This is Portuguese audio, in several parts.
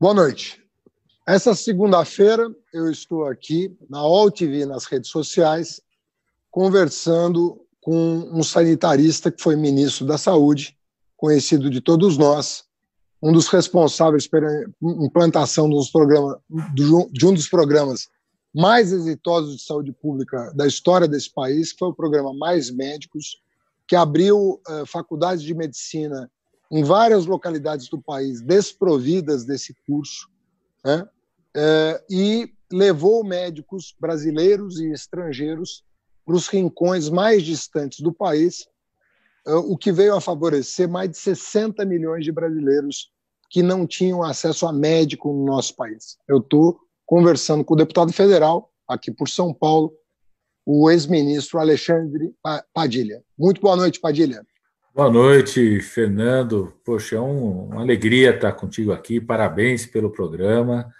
Boa noite. Essa segunda-feira eu estou aqui na OLTV nas redes sociais conversando com um sanitarista que foi ministro da Saúde, conhecido de todos nós, um dos responsáveis pela implantação dos de um dos programas mais exitosos de saúde pública da história desse país, que foi o programa Mais Médicos, que abriu uh, faculdades de medicina em várias localidades do país desprovidas desse curso, né? é, e levou médicos brasileiros e estrangeiros para os rincões mais distantes do país, é, o que veio a favorecer mais de 60 milhões de brasileiros que não tinham acesso a médico no nosso país. Eu estou conversando com o deputado federal, aqui por São Paulo, o ex-ministro Alexandre Padilha. Muito boa noite, Padilha. Boa noite, Fernando. Poxa, é um, uma alegria estar contigo aqui. Parabéns pelo programa.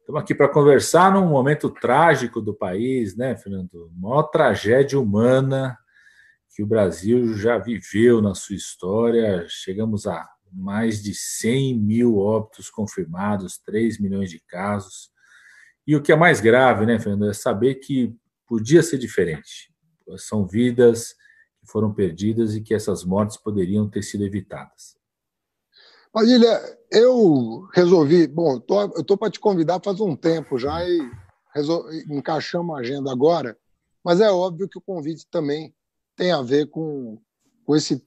Estamos aqui para conversar num momento trágico do país, né, Fernando? Maior tragédia humana que o Brasil já viveu na sua história. Chegamos a mais de 100 mil óbitos confirmados, 3 milhões de casos. E o que é mais grave, né, Fernando, é saber que podia ser diferente. São vidas foram perdidas e que essas mortes poderiam ter sido evitadas. Marília, eu resolvi. Bom, tô, eu estou para te convidar faz um tempo já e resol, encaixamos a agenda agora, mas é óbvio que o convite também tem a ver com, com esse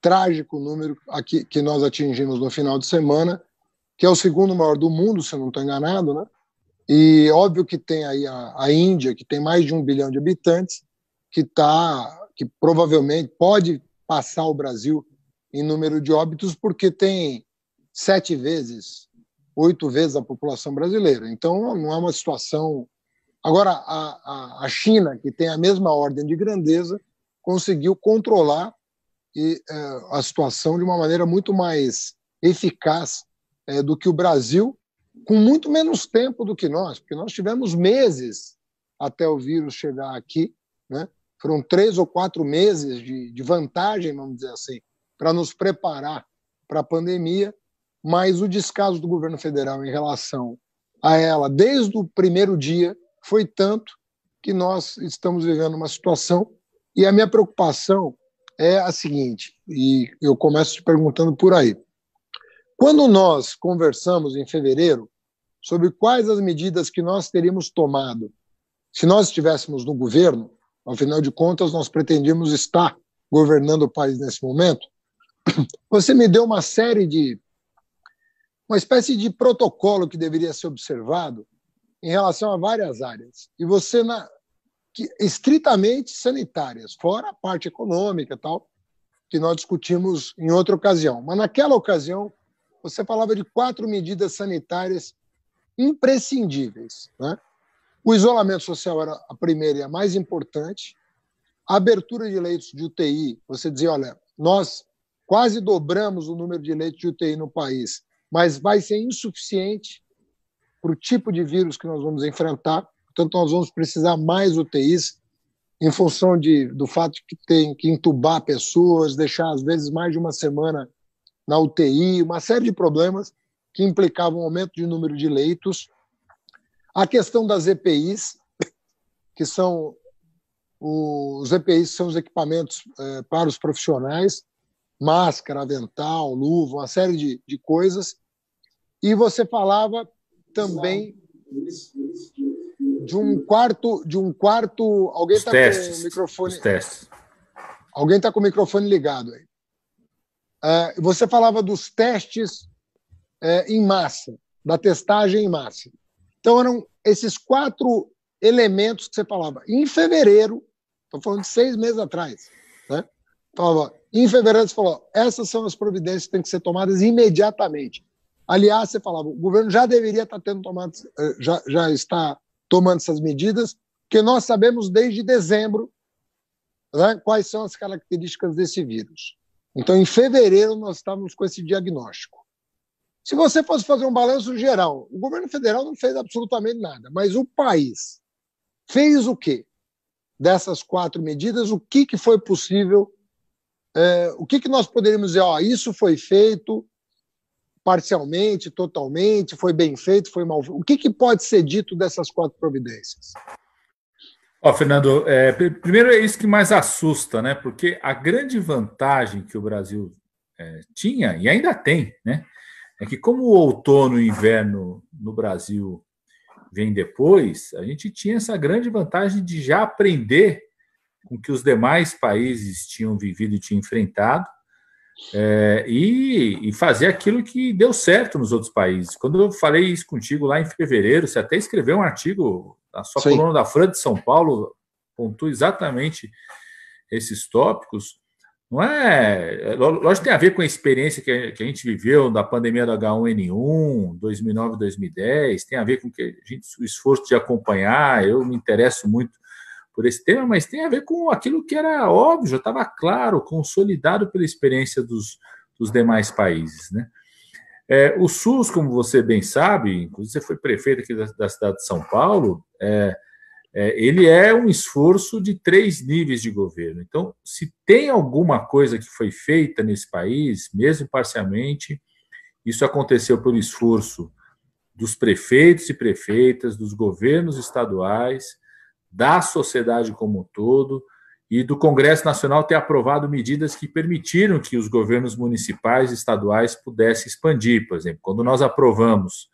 trágico número aqui, que nós atingimos no final de semana, que é o segundo maior do mundo, se eu não estou enganado, né? E óbvio que tem aí a, a Índia, que tem mais de um bilhão de habitantes, que está que provavelmente pode passar o Brasil em número de óbitos, porque tem sete vezes, oito vezes a população brasileira. Então, não é uma situação. Agora, a, a, a China, que tem a mesma ordem de grandeza, conseguiu controlar e, é, a situação de uma maneira muito mais eficaz é, do que o Brasil, com muito menos tempo do que nós, porque nós tivemos meses até o vírus chegar aqui, né? foram três ou quatro meses de, de vantagem, vamos dizer assim, para nos preparar para a pandemia, mas o descaso do governo federal em relação a ela desde o primeiro dia foi tanto que nós estamos vivendo uma situação e a minha preocupação é a seguinte, e eu começo te perguntando por aí. Quando nós conversamos em fevereiro sobre quais as medidas que nós teríamos tomado se nós estivéssemos no governo, afinal de contas, nós pretendíamos estar governando o país nesse momento. Você me deu uma série de. uma espécie de protocolo que deveria ser observado em relação a várias áreas. E você, na, que, estritamente sanitárias, fora a parte econômica e tal, que nós discutimos em outra ocasião. Mas naquela ocasião, você falava de quatro medidas sanitárias imprescindíveis. Né? O isolamento social era a primeira e a mais importante. A abertura de leitos de UTI, você dizia, olha, nós quase dobramos o número de leitos de UTI no país, mas vai ser insuficiente para o tipo de vírus que nós vamos enfrentar. Portanto, nós vamos precisar mais UTIs em função de, do fato de que tem que entubar pessoas, deixar às vezes mais de uma semana na UTI, uma série de problemas que implicavam aumento de número de leitos a questão das EPIs, que são os EPIs são os equipamentos é, para os profissionais, máscara, avental, luva, uma série de, de coisas. E você falava também de um quarto, de um quarto. Alguém está com o microfone. Alguém está com o microfone ligado aí. É, você falava dos testes é, em massa, da testagem em massa. Então, eram esses quatro elementos que você falava. Em fevereiro, estou falando de seis meses atrás, né? Falava, em fevereiro você falou, essas são as providências que têm que ser tomadas imediatamente. Aliás, você falava, o governo já deveria estar tá tendo tomado, eh, já, já está tomando essas medidas, que nós sabemos desde dezembro né, quais são as características desse vírus. Então, em fevereiro, nós estávamos com esse diagnóstico. Se você fosse fazer um balanço geral, o governo federal não fez absolutamente nada, mas o país fez o quê? Dessas quatro medidas, o que, que foi possível? É, o que, que nós poderíamos dizer? Ó, isso foi feito parcialmente, totalmente, foi bem feito, foi mal feito. O que, que pode ser dito dessas quatro providências? Ó, Fernando, é, primeiro é isso que mais assusta, né? Porque a grande vantagem que o Brasil é, tinha e ainda tem, né? é que, como o outono e inverno no Brasil vem depois, a gente tinha essa grande vantagem de já aprender com que os demais países tinham vivido e tinham enfrentado é, e, e, fazer aquilo que deu certo nos outros países. Quando eu falei isso contigo lá em fevereiro, você até escreveu um artigo na sua Sim. coluna da Folha de São Paulo, pontua exatamente esses tópicos. Não é. é lógico tem a ver com a experiência que a gente viveu da pandemia do H1N1, 2009, 2010, tem a ver com que a gente, o esforço de acompanhar. Eu me interesso muito por esse tema, mas tem a ver com aquilo que era óbvio, estava claro, consolidado pela experiência dos, dos demais países. Né? É, o SUS, como você bem sabe, inclusive você foi prefeito aqui da, da cidade de São Paulo, é, é, ele é um esforço de três níveis de governo. Então, se tem alguma coisa que foi feita nesse país, mesmo parcialmente, isso aconteceu pelo esforço dos prefeitos e prefeitas, dos governos estaduais, da sociedade como um todo e do Congresso Nacional ter aprovado medidas que permitiram que os governos municipais e estaduais pudessem expandir. Por exemplo, quando nós aprovamos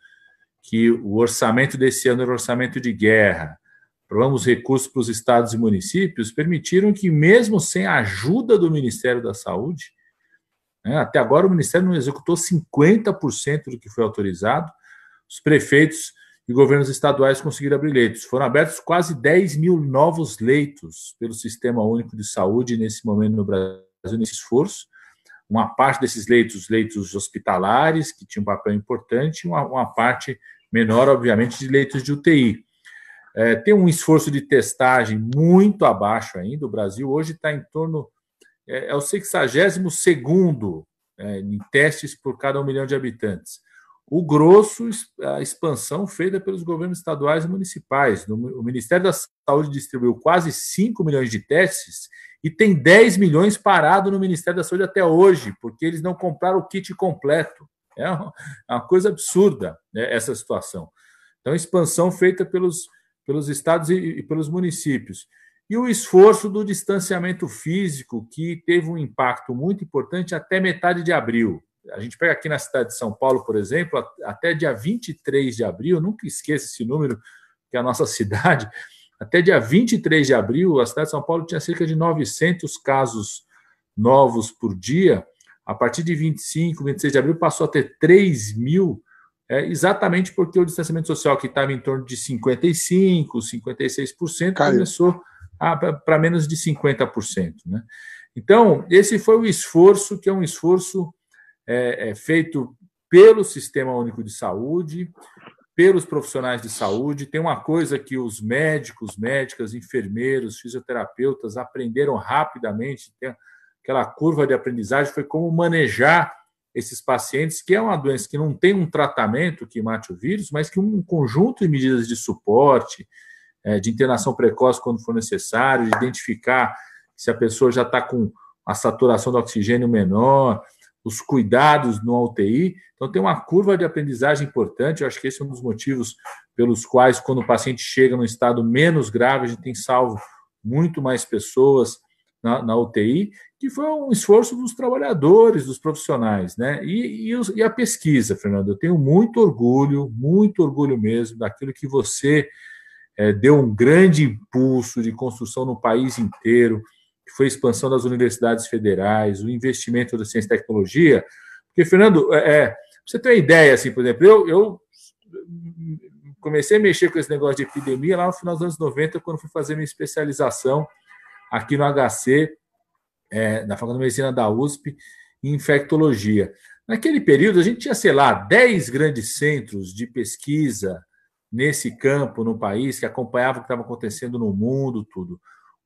que o orçamento desse ano era orçamento de guerra, programas recursos para os estados e municípios permitiram que, mesmo sem a ajuda do Ministério da Saúde, né, até agora o Ministério não executou 50% do que foi autorizado, os prefeitos e governos estaduais conseguiram abrir leitos. Foram abertos quase 10 mil novos leitos pelo Sistema Único de Saúde nesse momento no Brasil, nesse esforço. Uma parte desses leitos, leitos hospitalares, que tinham um papel importante, uma, uma parte menor, obviamente, de leitos de UTI. É, tem um esforço de testagem muito abaixo ainda. O Brasil hoje está em torno. É, é o 62 é, em testes por cada um milhão de habitantes. O grosso, a expansão feita pelos governos estaduais e municipais. O Ministério da Saúde distribuiu quase 5 milhões de testes e tem 10 milhões parado no Ministério da Saúde até hoje, porque eles não compraram o kit completo. É uma coisa absurda né, essa situação. Então, expansão feita pelos pelos estados e, pelos municípios. E o esforço do distanciamento físico, que teve um impacto muito importante até metade de abril. A gente pega aqui na cidade de São Paulo, por exemplo, até dia 23 de abril, nunca esqueça esse número, que é a nossa cidade, até dia 23 de abril, a cidade de São Paulo tinha cerca de 900 casos novos por dia. A partir de 25, 26 de abril, passou a ter 3 mil é exatamente porque o distanciamento social, que estava em torno de 55%, 56%, Caiu. começou para menos de 50%. Né? Então, esse foi o esforço, que é um esforço é, é, feito pelo Sistema Único de Saúde, pelos profissionais de saúde. Tem uma coisa que os médicos, médicas, enfermeiros, fisioterapeutas aprenderam rapidamente, aquela curva de aprendizagem foi como manejar esses pacientes, que é uma doença que não tem um tratamento que mate o vírus, mas que um conjunto de medidas de suporte, é, de internação precoce quando for necessário, de identificar se a pessoa já está com a saturação do oxigênio menor, os cuidados no UTI. Então, tem uma curva de aprendizagem importante. Eu acho que esse é um dos motivos pelos quais, quando o paciente chega num estado menos grave, a gente tem salvo muito mais pessoas na, na UTI que foi um esforço dos trabalhadores, dos profissionais, né? E, e, e, a pesquisa, Fernando, eu tenho muito orgulho, muito orgulho mesmo daquilo que você é, deu um grande impulso de construção no país inteiro, que foi a expansão das universidades federais, o investimento da ciência e tecnologia. Porque, Fernando, é, é, você tem uma ideia, assim, por exemplo, eu, eu comecei a mexer com esse negócio de epidemia lá no final dos anos 90, quando fui fazer minha especialização aqui no HC, é, Faculdade de Medicina da USP, em infectologia. Naquele período, a gente tinha, sei lá, 10 grandes centros de pesquisa nesse campo no país, que acompanhavam o que estava acontecendo no mundo, tudo.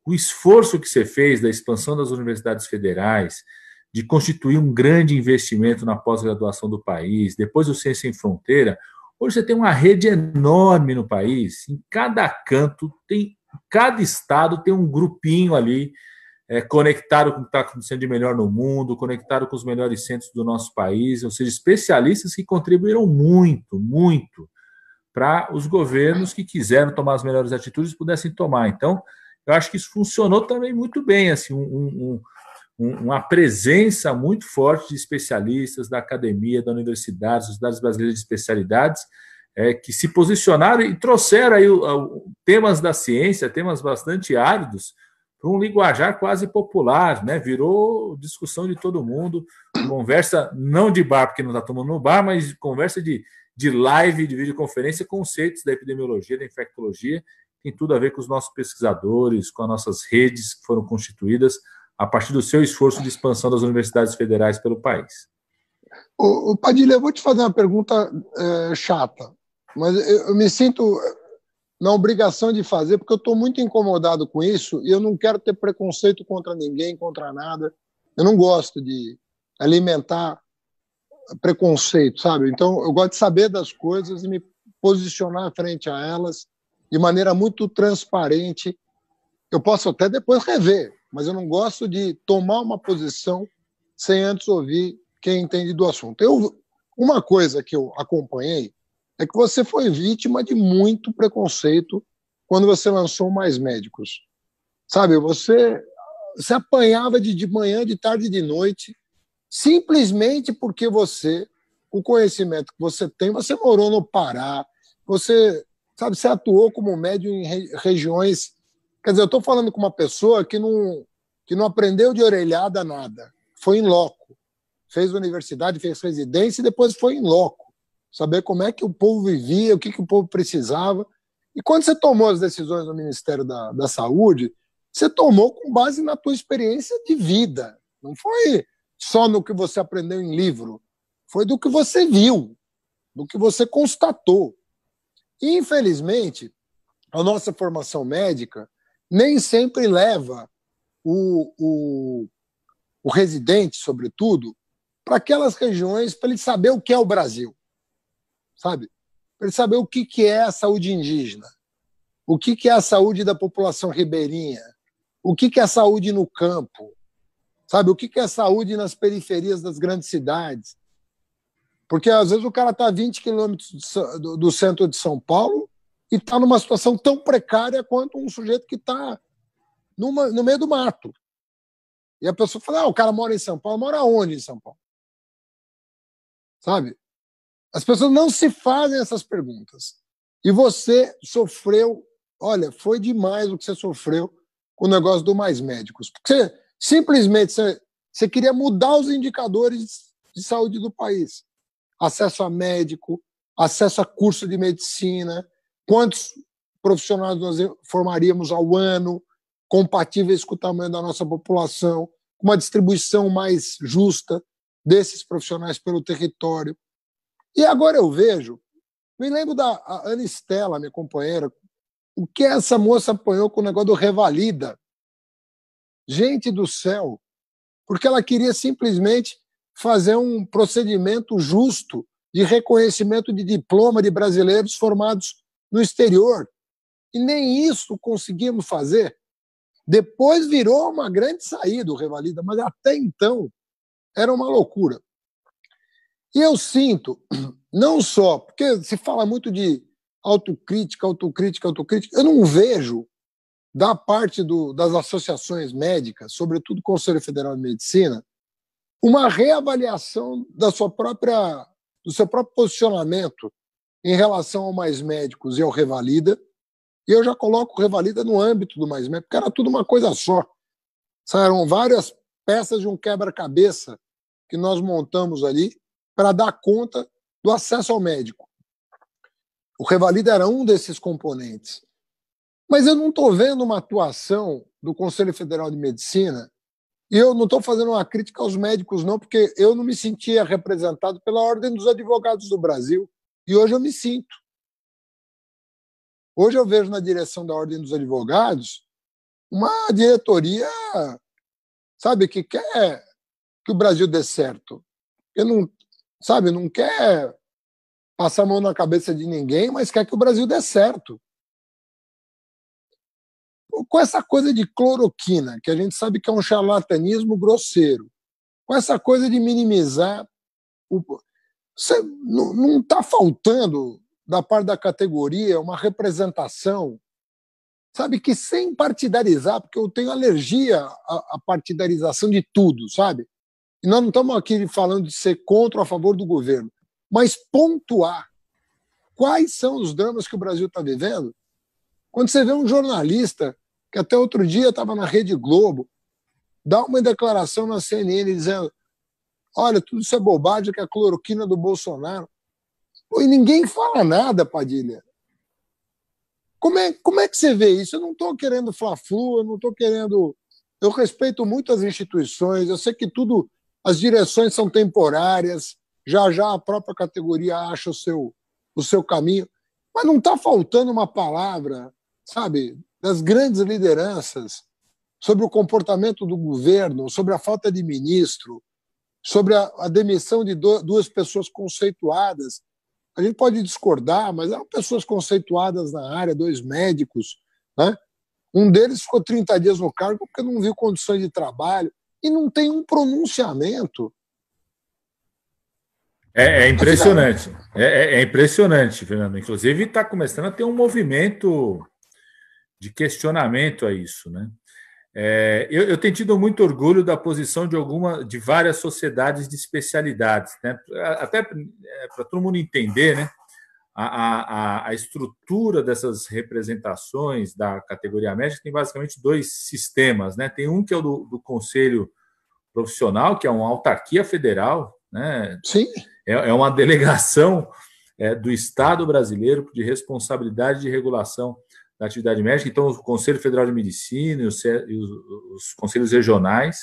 O esforço que você fez da expansão das universidades federais, de constituir um grande investimento na pós-graduação do país, depois o Ciência em Fronteira, hoje você tem uma rede enorme no país, em cada canto, tem cada estado tem um grupinho ali é, conectado com o que está acontecendo de melhor no mundo, conectado com os melhores centros do nosso país, ou seja, especialistas que contribuíram muito, muito para os governos que quiseram tomar as melhores atitudes pudessem tomar. Então, eu acho que isso funcionou também muito bem, assim, um, um, um, uma presença muito forte de especialistas da academia, da universidade, sociedades brasileiras de especialidades, é, que se posicionaram e trouxeram aí o, o, temas da ciência, temas bastante áridos, para um linguajar quase popular, né? Virou discussão de todo mundo, conversa não de bar, porque não está tomando no bar, mas conversa de, de live, de videoconferência, conceitos da epidemiologia, da infectologia, tem tudo a ver com os nossos pesquisadores, com as nossas redes que foram constituídas a partir do seu esforço de expansão das universidades federais pelo país. O, o Padilha, eu vou te fazer uma pergunta é, chata, mas eu, eu me sinto na obrigação de fazer, porque eu estou muito incomodado com isso e eu não quero ter preconceito contra ninguém, contra nada. Eu não gosto de alimentar preconceito, sabe? Então, eu gosto de saber das coisas e me posicionar frente a elas de maneira muito transparente. Eu posso até depois rever, mas eu não gosto de tomar uma posição sem antes ouvir quem entende do assunto. Eu, uma coisa que eu acompanhei é que você foi vítima de muito preconceito quando você lançou Mais Médicos. Sabe, você se apanhava de, de manhã, de tarde e de noite, simplesmente porque você, o conhecimento que você tem, você morou no Pará, você, sabe, você atuou como médium em regiões. Quer dizer, eu estou falando com uma pessoa que não, que não aprendeu de orelhada nada, foi em loco. Fez universidade, fez residência e depois foi em loco saber como é que o povo vivia, o que, que o povo precisava. E quando você tomou as decisões no Ministério da, da Saúde, você tomou com base na tua experiência de vida. Não foi só no que você aprendeu em livro, foi do que você viu, do que você constatou. E, infelizmente, a nossa formação médica nem sempre leva o, o, o residente, sobretudo, para aquelas regiões para ele saber o que é o Brasil sabe? Para ele saber o que, que é a saúde indígena, o que, que é a saúde da população ribeirinha, o que, que é a saúde no campo, sabe? O que, que é a saúde nas periferias das grandes cidades. Porque às vezes o cara está 20 quilômetros do centro de São Paulo e está numa situação tão precária quanto um sujeito que está no meio do mato. E a pessoa fala: ah, o cara mora em São Paulo, mora onde em São Paulo? Sabe? As pessoas não se fazem essas perguntas. E você sofreu, olha, foi demais o que você sofreu com o negócio do Mais Médicos. Porque você, simplesmente você, você queria mudar os indicadores de saúde do país. Acesso a médico, acesso a curso de medicina, quantos profissionais nós formaríamos ao ano, compatíveis com o tamanho da nossa população, uma distribuição mais justa desses profissionais pelo território e agora eu vejo, me lembro da Ana Estela, minha companheira, o que essa moça apanhou com o negócio do Revalida. Gente do céu! Porque ela queria simplesmente fazer um procedimento justo de reconhecimento de diploma de brasileiros formados no exterior. E nem isso conseguimos fazer. Depois virou uma grande saída o Revalida, mas até então era uma loucura. E eu sinto, não só, porque se fala muito de autocrítica, autocrítica, autocrítica, eu não vejo da parte do, das associações médicas, sobretudo Conselho Federal de Medicina, uma reavaliação da sua própria, do seu próprio posicionamento em relação ao Mais Médicos e ao Revalida. E eu já coloco o Revalida no âmbito do Mais Médicos, porque era tudo uma coisa só. Saíram várias peças de um quebra-cabeça que nós montamos ali para dar conta do acesso ao médico. O Revalida era um desses componentes. Mas eu não estou vendo uma atuação do Conselho Federal de Medicina, e eu não estou fazendo uma crítica aos médicos, não, porque eu não me sentia representado pela Ordem dos Advogados do Brasil, e hoje eu me sinto. Hoje eu vejo na direção da Ordem dos Advogados uma diretoria, sabe, que quer que o Brasil dê certo. Eu não sabe, não quer passar a mão na cabeça de ninguém, mas quer que o Brasil dê certo. Com essa coisa de cloroquina, que a gente sabe que é um charlatanismo grosseiro, com essa coisa de minimizar. O... Você não está faltando, da parte da categoria, uma representação sabe, que sem partidarizar, porque eu tenho alergia à, partidarização de tudo, sabe? E nós não estamos aqui falando de ser contra ou a favor do governo, mas pontuar quais são os dramas que o Brasil está vivendo. Quando você vê um jornalista que até outro dia estava na Rede Globo, dar uma declaração na CNN dizendo: olha, tudo isso é bobagem, que é a cloroquina do Bolsonaro. E ninguém fala nada, Padilha. Como é, como é que você vê isso? Eu não estou querendo fla-flu, eu não estou querendo. Eu respeito muito as instituições, eu sei que tudo as direções são temporárias, já já a própria categoria acha o seu, o seu caminho. Mas não está faltando uma palavra, sabe, das grandes lideranças sobre o comportamento do governo, sobre a falta de ministro, sobre a, a demissão de do, duas pessoas conceituadas. A gente pode discordar, mas eram pessoas conceituadas na área, dois médicos. Né? Um deles ficou 30 dias no cargo porque não viu condições de trabalho e não tem um pronunciamento. É, é impressionante. É, é, é impressionante, Fernando. Inclusive, está começando a ter um movimento de questionamento a isso. Né? É, eu, eu, tenho tido muito orgulho da posição de alguma, de várias sociedades de especialidades, né? até é, para todo mundo entender, né? a, a, a, estrutura dessas representações da categoria médica tem basicamente dois sistemas. Né? Tem um que é o do, do Conselho Profissional, que é uma autarquia federal, né? Sim. É, é uma delegação é, do Estado brasileiro de responsabilidade de regulação da atividade médica. Então, o Conselho Federal de Medicina e os, os, os conselhos regionais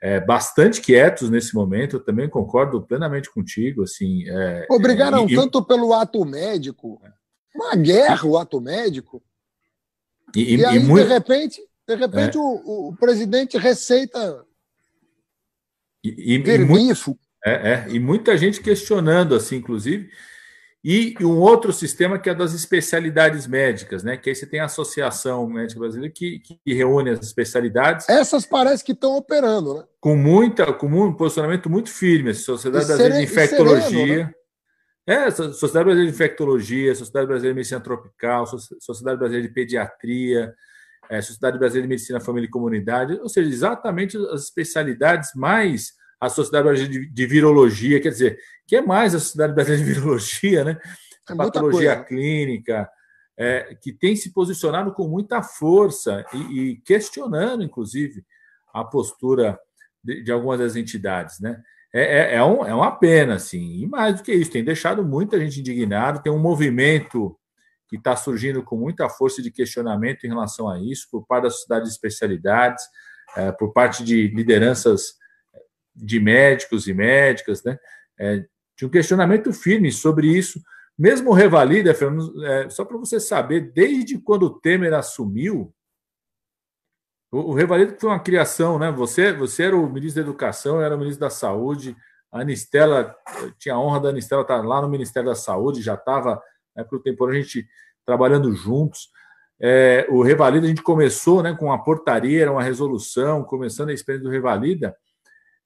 é, bastante quietos nesse momento. Eu também concordo plenamente contigo. Assim, é, Obrigaram e, tanto pelo ato médico, uma guerra o ato médico. E, e, e aí, muito... de repente, de repente é. o, o, presidente receita e, e, e muito, é, é, e muita gente questionando, assim, inclusive, e um outro sistema que é das especialidades médicas, né? Que aí você tem a Associação Médica Brasileira que, que reúne as especialidades. Essas parece que estão operando, né? Com muita, com um posicionamento muito firme, a Sociedade Brasileira de Infectologia. Sereno, né? É, Sociedade Brasileira de Infectologia, Sociedade Brasileira de Medicina Tropical, Sociedade Brasileira de Pediatria, é, Sociedade Brasileira de Medicina Família e Comunidade, ou seja, exatamente as especialidades mais a Sociedade Brasileira de, de Virologia, quer dizer, que é mais a Sociedade Brasileira de Virologia, né? É Patologia coisa. clínica, é, que tem se posicionado com muita força e, e questionando, inclusive, a postura de, de, algumas das entidades, né? É, é, é um, é uma pena, assim, e mais do que isso, tem deixado muita gente indignada, tem um movimento que está surgindo com muita força de questionamento em relação a isso, por parte das sociedades de especialidades, é, por parte de lideranças de médicos e médicas, né? É, tinha um questionamento firme sobre isso. Mesmo Revalida, Fernando, é, só para você saber, desde quando o Temer assumiu, o, o Revalida foi uma criação, né? Você, você era o ministro da Educação, era o ministro da Saúde, a Anistela, eh, tinha a honra da Anistela estar tá lá no Ministério da Saúde, já estava, né, por um tempo, a gente trabalhando juntos. É, o Revalida, a gente começou né, com uma portaria, era uma resolução, começando a experiência do Revalida,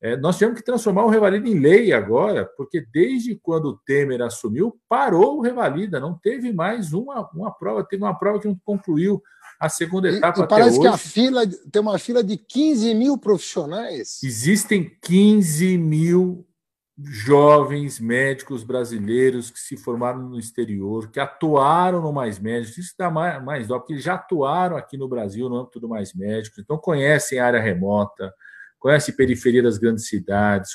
é, nós tivemos que transformar o Revalida em lei agora, porque desde quando o Temer assumiu, parou o Revalida, não teve mais uma, uma prova, teve uma prova que não concluiu a segunda etapa e, e parece que a fila tem uma fila de 15 mil profissionais. Existem 15 mil jovens médicos brasileiros que se formaram no exterior, que atuaram no Mais Médicos, isso dá mais, mais dó, porque já atuaram aqui no Brasil no âmbito do Mais Médicos, então conhecem a área remota, conhece periferia das grandes cidades,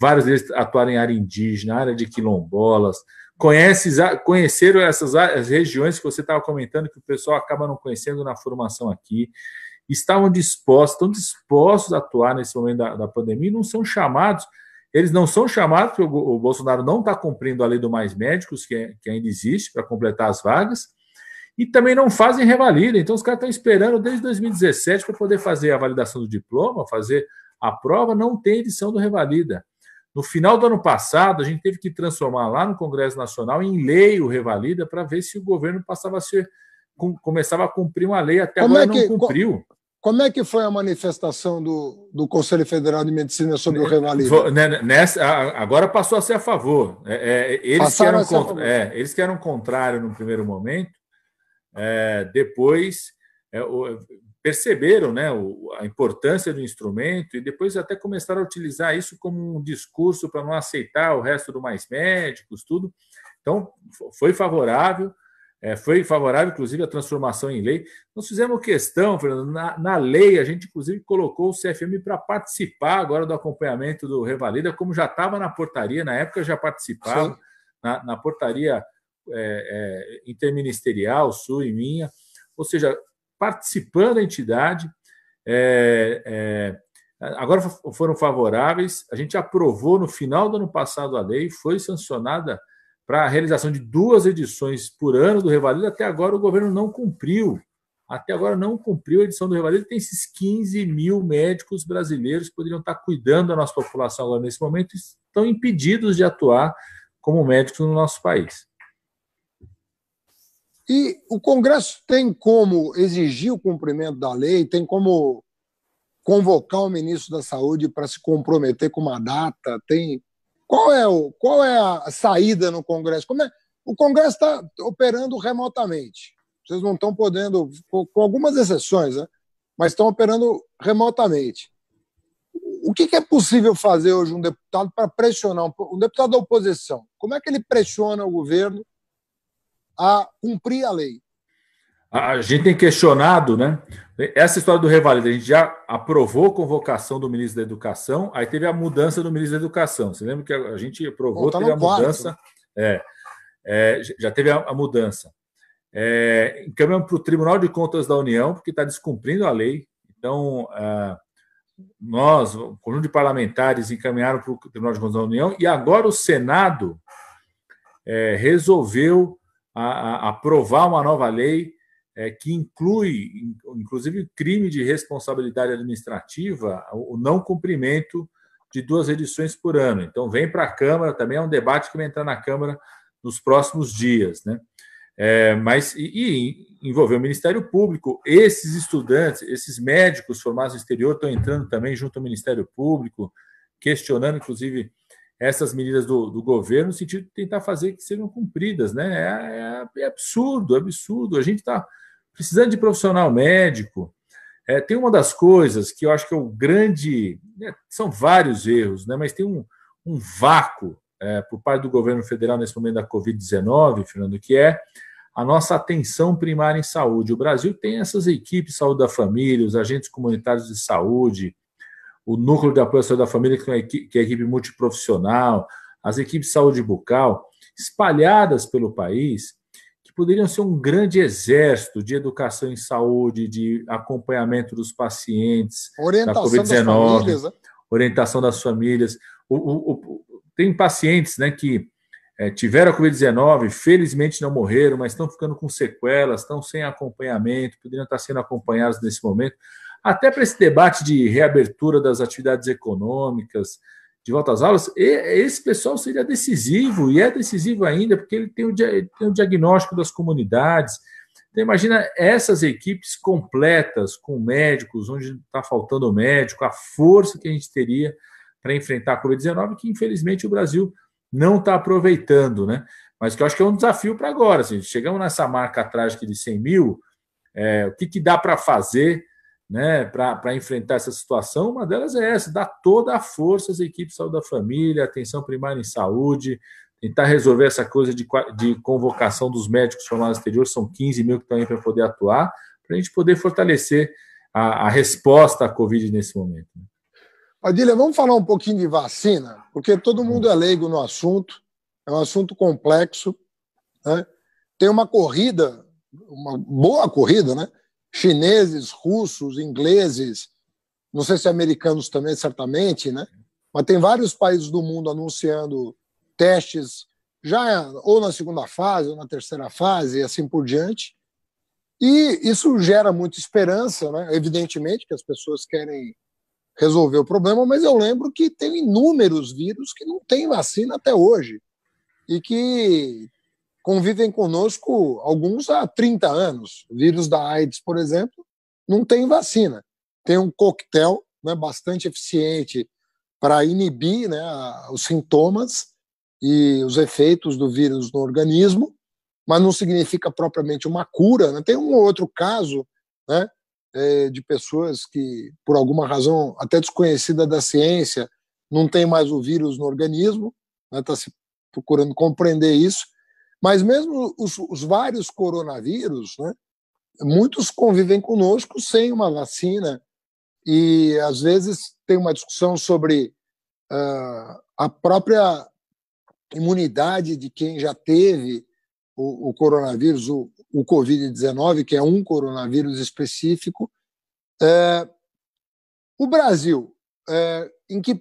vários deles atuaram em área indígena, área de quilombolas, conhece, conheceram essas regiões que você estava comentando que o pessoal acaba não conhecendo na formação aqui, estavam dispostos, estão dispostos a atuar nesse momento da, da pandemia e não são chamados, eles não são chamados, porque o, o Bolsonaro não está cumprindo a lei do mais médicos, que, é, que ainda existe, para completar as vagas, e também não fazem revalida. Então, os caras estão esperando desde 2017 para poder fazer a validação do diploma, fazer a prova, não tem edição do revalida. No final do ano passado, a gente teve que transformar lá no Congresso Nacional em lei o revalida para ver se o governo passava a ser começava a cumprir uma lei até como agora é que, não cumpriu. Como é que foi a manifestação do, do Conselho Federal de Medicina sobre o né, revalida? Né, nessa, agora passou a ser a favor. É, é, eles, que eram contra, é, eles que eram contrários no primeiro momento, é, depois é, perceberam né, o, a importância do instrumento e depois até começaram a utilizar isso como um discurso para não aceitar o resto do mais médicos, tudo. Então, foi favorável, é, foi favorável, inclusive, a transformação em lei. Nós fizemos questão, Fernando, na, na lei, a gente, inclusive, colocou o CFM para participar agora do acompanhamento do Revalida, como já estava na portaria, na época já participava, na, na, portaria é, é, interministerial, sua e minha, ou seja, participando da entidade. É, é agora foram favoráveis, a gente aprovou no final do ano passado a lei, foi sancionada para a realização de duas edições por ano do Revalido, até agora o governo não cumpriu. Até agora não cumpriu a edição do Revalido. Tem esses 15 mil médicos brasileiros que poderiam estar cuidando da nossa população agora nesse momento, estão impedidos de atuar como médicos no nosso país. E o Congresso tem como exigir o cumprimento da lei, tem como convocar o ministro da Saúde para se comprometer com uma data, tem qual é o qual é a saída no Congresso? Como é? O Congresso está operando remotamente. Vocês não estão podendo, com algumas exceções, né? mas estão operando remotamente. O que, que é possível fazer hoje um deputado para pressionar um deputado da oposição? Como é que ele pressiona o governo a cumprir a lei. A gente tem questionado, né? Essa história do revalida, a gente já aprovou a convocação do ministro da Educação, aí teve a mudança do ministro da Educação. Você lembra que a gente aprovou, Bom, tá teve a mudança. É, é, já teve a, a mudança. É, encaminhamos para o Tribunal de Contas da União, porque está descumprindo a lei. Então, é, nós, o conjunto de parlamentares, encaminharam para o Tribunal de Contas da União, e agora o Senado é, resolveu a, a aprovar uma nova lei é, que inclui, inclusive, crime de responsabilidade administrativa, o não cumprimento de duas edições por ano. Então, vem para a Câmara, também é um debate que vai entrar na Câmara nos próximos dias, né? É, mas e, e envolver o Ministério Público, esses estudantes, esses médicos formados no exterior estão entrando também junto ao Ministério Público, questionando, inclusive, essas medidas do, do, governo no sentido de tentar fazer que sejam cumpridas. Né? É, é, é absurdo, é absurdo. A gente está precisando de profissional médico. É, tem uma das coisas que eu acho que é o grande. Né, são vários erros, né, mas tem um, um vácuo é, por parte do governo federal nesse momento da Covid-19, Fernando, que é a nossa atenção primária em saúde. O Brasil tem essas equipes, saúde da família, os agentes comunitários de saúde, o núcleo de apoio à saúde da família, que é, equipe, que é a equipe multiprofissional, as equipes de saúde bucal, espalhadas pelo país, que poderiam ser um grande exército de educação em saúde, de acompanhamento dos pacientes, orientação da Covid-19, né? orientação das famílias. O, o, o, tem pacientes né, que é, tiveram a Covid-19, felizmente não morreram, mas estão ficando com sequelas, estão sem acompanhamento, poderiam estar sendo acompanhados nesse momento até para esse debate de reabertura das atividades econômicas, de volta às aulas, esse pessoal seria decisivo, e é decisivo ainda, porque ele tem o, dia, tem o diagnóstico das comunidades. Então, imagina essas equipes completas, com médicos, onde está faltando o médico, a força que a gente teria para enfrentar a Covid-19, que infelizmente o Brasil não está aproveitando, né? Mas que eu acho que é um desafio para agora. Assim, chegamos nessa marca trágica de 100 mil, é, o que, que dá para fazer né, para enfrentar essa situação. Uma delas é essa: dar toda a força às equipes de saúde da família, atenção primária em saúde, tentar resolver essa coisa de, de convocação dos médicos formados no exterior, são 15 mil que estão aí para poder atuar, para a gente poder fortalecer a, a, resposta à Covid nesse momento. Padilha, né. vamos falar um pouquinho de vacina, porque todo mundo é leigo no assunto, é um assunto complexo. Né? Tem uma corrida, uma boa corrida, né? chineses, russos, ingleses, não sei se americanos também, certamente, né? Mas tem vários países do mundo anunciando testes já ou na segunda fase ou na terceira fase e assim por diante. E isso gera muita esperança, né? evidentemente que as pessoas querem resolver o problema, mas eu lembro que tem inúmeros vírus que não têm vacina até hoje e que convivem conosco alguns há 30 anos. O vírus da AIDS, por exemplo, não tem vacina. Tem um coquetel né, bastante eficiente para inibir né, os sintomas e os efeitos do vírus no organismo, mas não significa propriamente uma cura. Né? Tem um ou outro caso né, é, de pessoas que, por alguma razão até desconhecida da ciência, não tem mais o vírus no organismo, está né, se procurando compreender isso, mas mesmo os, os vários coronavírus, né, muitos convivem conosco sem uma vacina e às vezes tem uma discussão sobre uh, a própria imunidade de quem já teve o, o coronavírus, o, o Covid-19, que é um coronavírus específico. Uh, o Brasil, uh, em que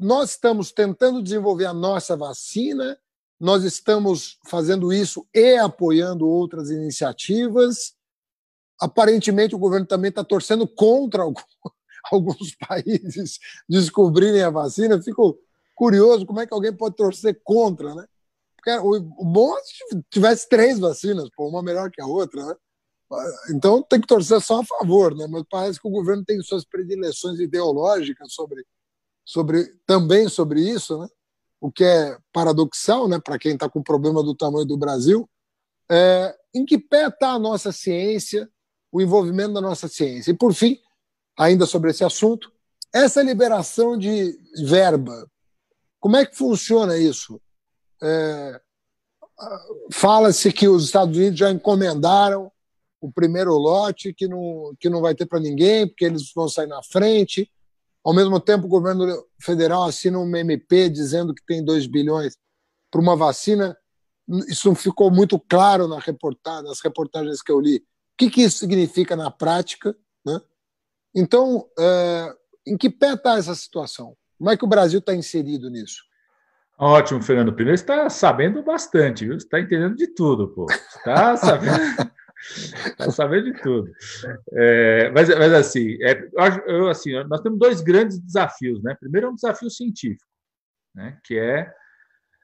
nós estamos tentando desenvolver a nossa vacina nós estamos fazendo isso e apoiando outras iniciativas. Aparentemente, o governo também está torcendo contra alguns países descobrirem a vacina. fico curioso como é que alguém pode torcer contra, né? Porque o bom é se tivesse três vacinas, pô, uma melhor que a outra, né? Então tem que torcer só a favor, né? Mas parece que o governo tem suas predileções ideológicas sobre, sobre também sobre isso, né? o que é paradoxal né, para quem está com problema do tamanho do Brasil. É, em que pé está a nossa ciência, o envolvimento da nossa ciência? E, por fim, ainda sobre esse assunto, essa liberação de verba, como é que funciona isso? É, Fala-se que os Estados Unidos já encomendaram o primeiro lote, que não, que não vai ter para ninguém, porque eles vão sair na frente. Ao mesmo tempo, o governo federal assina uma MP dizendo que tem 2 bilhões para uma vacina. Isso ficou muito claro na reportagem, nas reportagens que eu li. O que, que isso significa na prática? Né? Então, é, em que pé está essa situação? Como é que o Brasil está inserido nisso? Ótimo, Fernando. Você está sabendo bastante, viu? Você está entendendo de tudo, pô. Está sabendo. a tá saber de tudo. É, mas, mas assim, é, eu, assim, nós temos dois grandes desafios. Né? Primeiro é um desafio científico, né? que é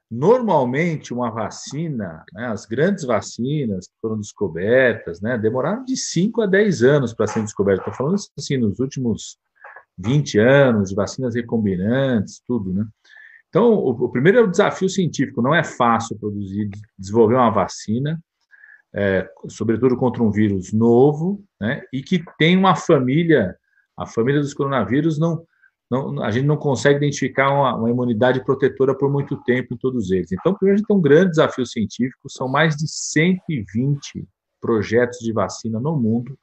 normalmente uma vacina, né? as grandes vacinas que foram descobertas, né? demoraram de 5 a 10 anos para serem descobertas. Estou falando assim, nos últimos 20 anos, de vacinas recombinantes, tudo, né? Então, o, o primeiro é o desafio científico, não é fácil produzir, desenvolver uma vacina, é, sobretudo contra um vírus novo, né, e que tem uma família, a família dos coronavírus não, não a gente não consegue identificar uma, uma, imunidade protetora por muito tempo em todos eles. Então, primeiro, a gente tem um grande desafio científico, são mais de 120 projetos de vacina no mundo.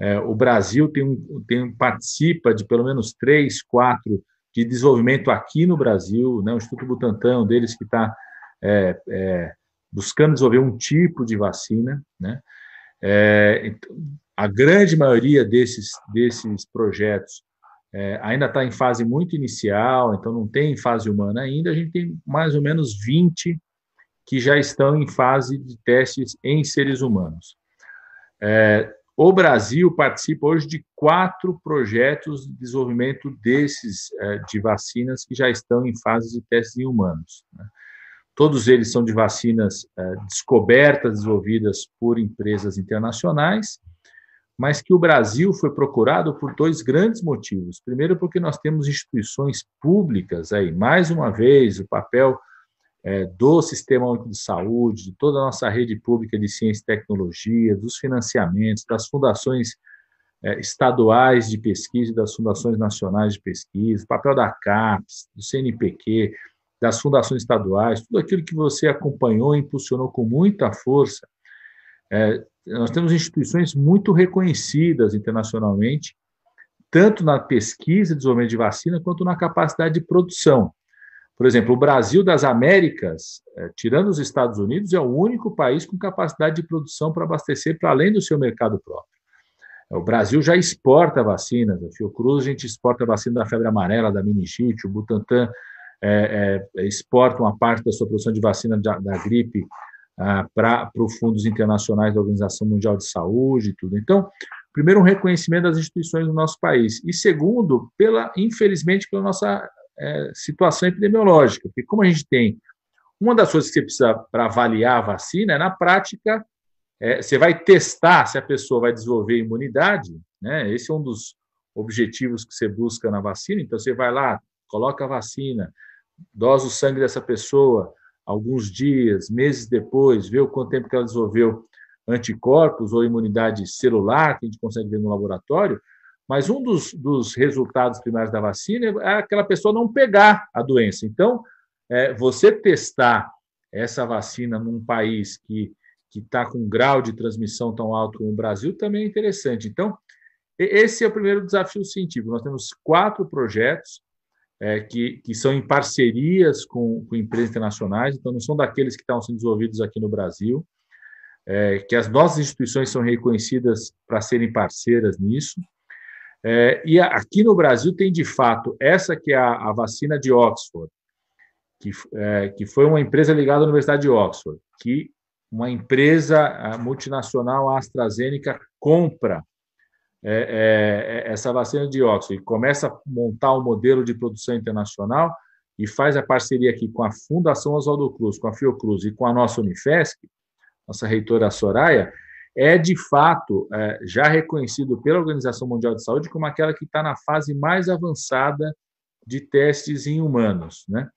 É, o Brasil tem, tem, participa de pelo menos três, quatro de desenvolvimento aqui no Brasil, né? o Instituto Butantan, um deles que está é, é, buscando desenvolver um tipo de vacina, né? É, a grande maioria desses, desses projetos é, ainda está em fase muito inicial, então não tem fase humana ainda. A gente tem mais ou menos 20 que já estão em fase de testes em seres humanos. É, o Brasil participa hoje de quatro projetos de desenvolvimento desses é, de vacinas que já estão em fase de testes em humanos. Né? Todos eles são de vacinas eh, descobertas, desenvolvidas por empresas internacionais, mas que o Brasil foi procurado por dois grandes motivos. Primeiro, porque nós temos instituições públicas aí, mais uma vez, o papel eh, do Sistema Único de Saúde, de toda a nossa rede pública de ciência e tecnologia, dos financiamentos, das fundações eh, estaduais de pesquisa e das fundações nacionais de pesquisa, o papel da CAPES, do CNPq, das fundações estaduais, tudo aquilo que você acompanhou e impulsionou com muita força. É, nós temos instituições muito reconhecidas internacionalmente, tanto na pesquisa e desenvolvimento de vacina, quanto na capacidade de produção. Por exemplo, o Brasil das Américas, é, tirando os Estados Unidos, é o único país com capacidade de produção para abastecer para além do seu mercado próprio. É, o Brasil já exporta vacinas, a Fiocruz a gente exporta a vacina da febre amarela, da meningite, o Butantan é, é, exportam uma parte da sua produção de vacina da, da gripe ah, para os fundos internacionais da Organização Mundial de Saúde e tudo. Então, primeiro, um reconhecimento das instituições do nosso país. E segundo, pela infelizmente, pela nossa é, situação epidemiológica, porque como a gente tem uma das coisas que você precisa para avaliar a vacina é, na prática, é, você vai testar se a pessoa vai desenvolver imunidade, né? Esse é um dos objetivos que você busca na vacina. Então, você vai lá, coloca a vacina, dosa o sangue dessa pessoa alguns dias, meses depois, vê o quanto tempo que ela desenvolveu anticorpos ou imunidade celular, que a gente consegue ver no laboratório, mas um dos, dos resultados primários da vacina é, é aquela pessoa não pegar a doença. Então, é, você testar essa vacina num país que que está com um grau de transmissão tão alto como o Brasil também é interessante. Então, esse é o primeiro desafio científico. Nós temos quatro projetos é, que, que são em parcerias com, com, empresas internacionais, então não são daqueles que estão sendo desenvolvidos aqui no Brasil, é, que as nossas instituições são reconhecidas para serem parceiras nisso. É, e a, aqui no Brasil tem, de fato, essa que é a, a vacina de Oxford, que, é, que foi uma empresa ligada à Universidade de Oxford, que uma empresa multinacional, a AstraZeneca, compra é, é, é, essa vacina de óxido e começa a montar o um modelo de produção internacional e faz a parceria aqui com a Fundação Oswaldo Cruz, com a Fiocruz e com a nossa Unifesp, nossa reitora Soraya, é de fato é, já reconhecido pela Organização Mundial de Saúde como aquela que está na fase mais avançada de testes em humanos. Né?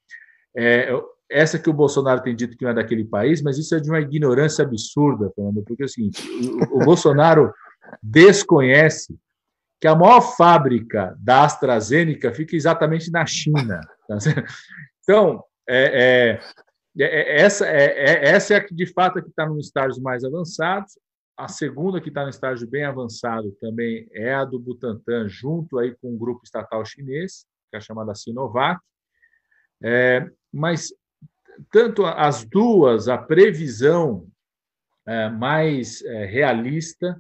É, essa que o Bolsonaro tem dito que não é daquele país, mas isso é de uma ignorância absurda, Fernando, porque é o seguinte: o, o Bolsonaro desconhece que a maior fábrica da AstraZeneca fica exatamente na China. Tá então, é, é, é, é essa, é, é, essa é a que, de fato, é que está num estágio mais avançado. A segunda que está no estágio bem avançado também é a do Butantan, junto aí com um grupo estatal chinês, que é chamada Sinovac. mas tanto as duas, a previsão mais realista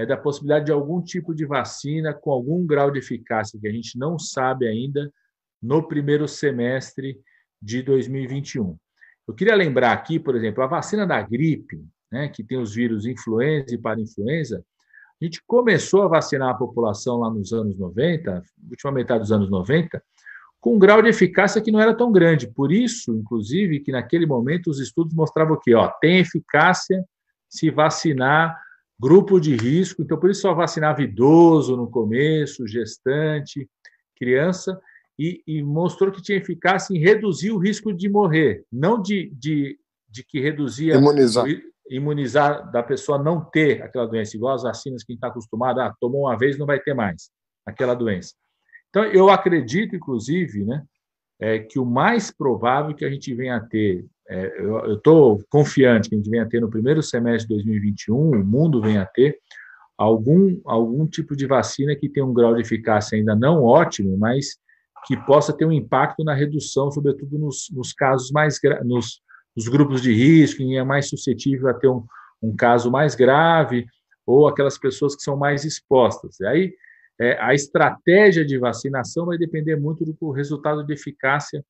é da possibilidade de algum tipo de vacina com algum grau de eficácia, que a gente não sabe ainda, no primeiro semestre de 2021. Eu queria lembrar aqui, por exemplo, a vacina da gripe, né, que tem os vírus influenza e para influenza, a gente começou a vacinar a população lá nos anos 90, última metade dos anos 90, com um grau de eficácia que não era tão grande. Por isso, inclusive, que naquele momento os estudos mostravam que ó, tem eficácia se vacinar grupo de risco, então por isso só vacinava idoso no começo, gestante, criança, e, e mostrou que tinha eficácia em reduzir o risco de morrer, não de, de, de que reduzia. Imunizar. Imunizar da pessoa não ter aquela doença, igual as vacinas que a gente está acostumado, ah, tomou uma vez, não vai ter mais aquela doença. Então, eu acredito, inclusive, né, é, que o mais provável que a gente venha a ter é, eu estou confiante que a gente venha a ter no primeiro semestre de 2021, o mundo venha a ter algum, algum tipo de vacina que tenha um grau de eficácia ainda não ótimo, mas que possa ter um impacto na redução, sobretudo nos, nos casos mais nos, nos grupos de risco, em é mais suscetível a ter um, um caso mais grave, ou aquelas pessoas que são mais expostas. E aí, é, a estratégia de vacinação vai depender muito do resultado de eficácia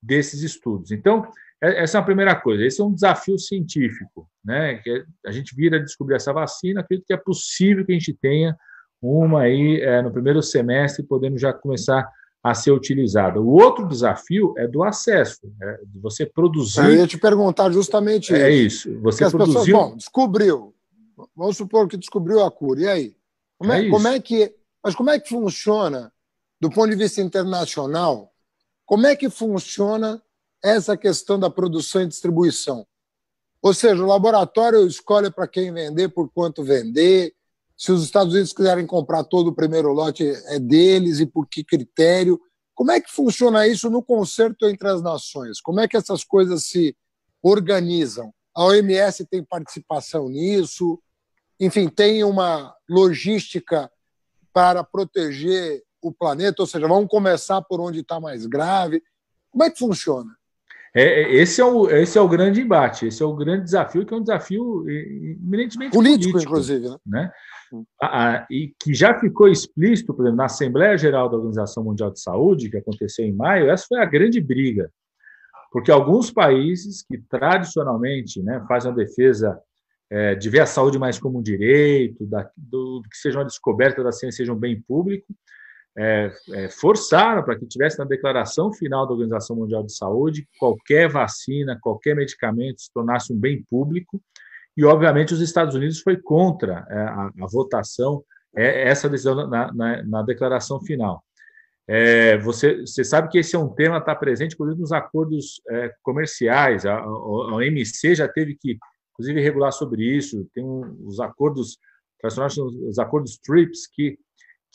desses estudos. Então, é, essa é a primeira coisa. Esse é um desafio científico, né? Que a gente vira descobrir essa vacina. Acredito que é possível que a gente tenha uma aí é, no primeiro semestre, podendo já começar a ser utilizada. O outro desafio é do acesso, né? de você produzir. Eu ia te perguntar justamente isso. É isso. Você as produziu. Pessoas, bom, descobriu. Vamos supor que descobriu a cura. E aí? Como é, é como é que. Mas como é que funciona, do ponto de vista internacional, como é que funciona essa questão da produção e distribuição. Ou seja, o laboratório escolhe para quem vender, por quanto vender. Se os Estados Unidos quiserem comprar todo o primeiro lote, é deles e por que critério. Como é que funciona isso no concerto entre as nações? Como é que essas coisas se organizam? A OMS tem participação nisso? Enfim, tem uma logística para proteger o planeta? Ou seja, vamos começar por onde está mais grave? Como é que funciona? É, é, esse, é o, esse é o grande embate, esse é o grande desafio, que é um desafio eminentemente é, político. político inclusive. Né? né? Hum. A, a, e que já ficou explícito, por exemplo, na Assembleia Geral da Organização Mundial de Saúde, que aconteceu em maio, essa foi a grande briga. Porque alguns países que tradicionalmente né, fazem a defesa é, de ver a saúde mais como um direito, da, do, que seja uma descoberta da ciência, seja um bem público, é, é, forçaram para que tivesse na declaração final da Organização Mundial de Saúde qualquer vacina, qualquer medicamento se tornasse um bem público. E, obviamente, os Estados Unidos foi contra é, a, a, votação, é, essa decisão na, na, na declaração final. É, você, você, sabe que esse é um tema que está presente, inclusive, nos acordos é, comerciais. A, a, a OMC já teve que, inclusive, regular sobre isso. Tem um, os acordos tradicionais, os acordos TRIPS, que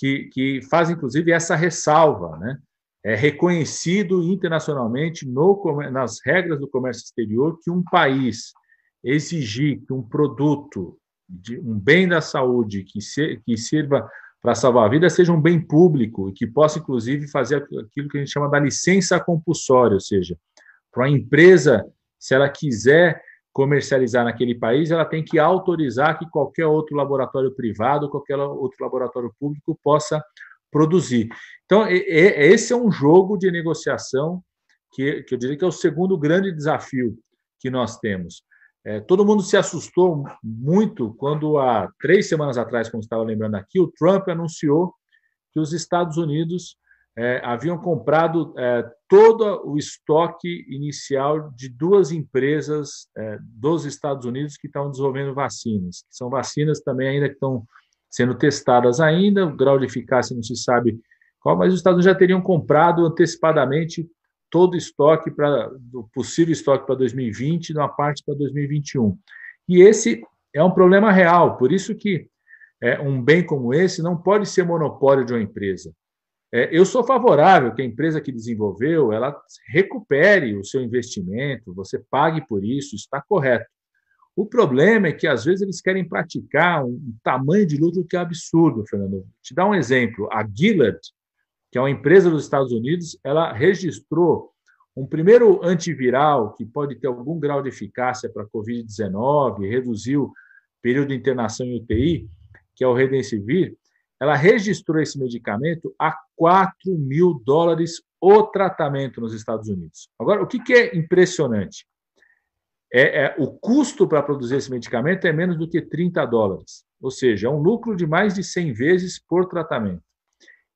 que, que faz, inclusive, essa ressalva, né? É reconhecido internacionalmente no, nas regras do comércio exterior que um país exigir que um produto, de, um bem da saúde que, se, que sirva para salvar a vida seja um bem público e que possa, inclusive, fazer aquilo que a gente chama da licença compulsória, ou seja, para a empresa, se ela quiser comercializar naquele país, ela tem que autorizar que qualquer outro laboratório privado, qualquer outro laboratório público possa produzir. Então, esse é um jogo de negociação que, que eu diria que é o segundo grande desafio que nós temos. É, todo mundo se assustou muito quando, há três semanas atrás, como estava lembrando aqui, o Trump anunciou que os Estados Unidos é, haviam comprado é, todo o estoque inicial de duas empresas é, dos Estados Unidos que estavam desenvolvendo vacinas, são vacinas também ainda que estão sendo testadas ainda, o grau de eficácia não se sabe qual, mas os Estados Unidos já teriam comprado antecipadamente todo o estoque para possível estoque para 2020, e uma parte para 2021. E esse é um problema real, por isso que é, um bem como esse não pode ser monopólio de uma empresa. É, eu sou favorável que a empresa que desenvolveu ela recupere o seu investimento, você pague por isso, está correto. O problema é que às vezes eles querem praticar um tamanho de lucro que é absurdo, Fernando. te dar um exemplo: a Gillard, que é uma empresa dos Estados Unidos, ela registrou um primeiro antiviral que pode ter algum grau de eficácia para a Covid-19, reduziu o período de internação em UTI, que é o Redensivir, ela registrou esse medicamento a 4 mil dólares o tratamento nos Estados Unidos. Agora, o que, que é impressionante? É, é, o custo para produzir esse medicamento é menos do que 30 dólares, ou seja, é um lucro de mais de 100 vezes por tratamento.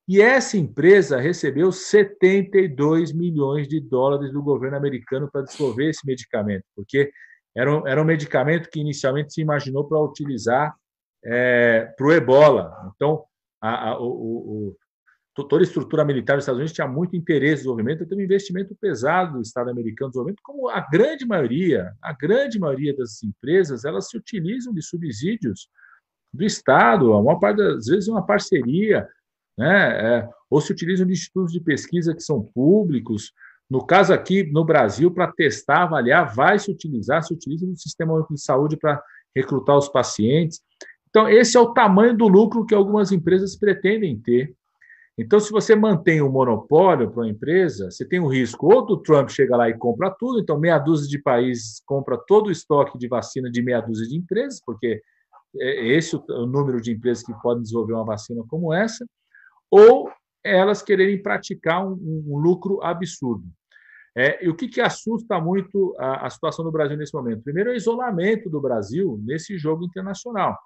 E essa empresa recebeu 72 milhões de dólares do governo americano para desenvolver esse medicamento, porque era um, era um medicamento que inicialmente se imaginou para utilizar é, para o ebola. Então, a, a, o, o, toda a estrutura militar dos Estados Unidos tinha muito interesse no desenvolvimento, então teve um investimento pesado do Estado americano no desenvolvimento, como a grande maioria, a grande maioria das empresas, elas se utilizam de subsídios do Estado, a maior parte das vezes é uma parceria, né? É, ou se utilizam de institutos de pesquisa que são públicos. No caso aqui no Brasil, para testar, avaliar, vai se utilizar, se utiliza no Sistema Único de Saúde para recrutar os pacientes. Então, esse é o tamanho do lucro que algumas empresas pretendem ter. Então, se você mantém o um monopólio para uma empresa, você tem o um risco ou do Trump chega lá e compra tudo, então meia dúzia de países compra todo o estoque de vacina de meia dúzia de empresas, porque é esse o número de empresas que podem desenvolver uma vacina como essa, ou elas quererem praticar um, um lucro absurdo. É, e o que, que assusta muito a, a situação do Brasil nesse momento? Primeiro, é o isolamento do Brasil nesse jogo internacional.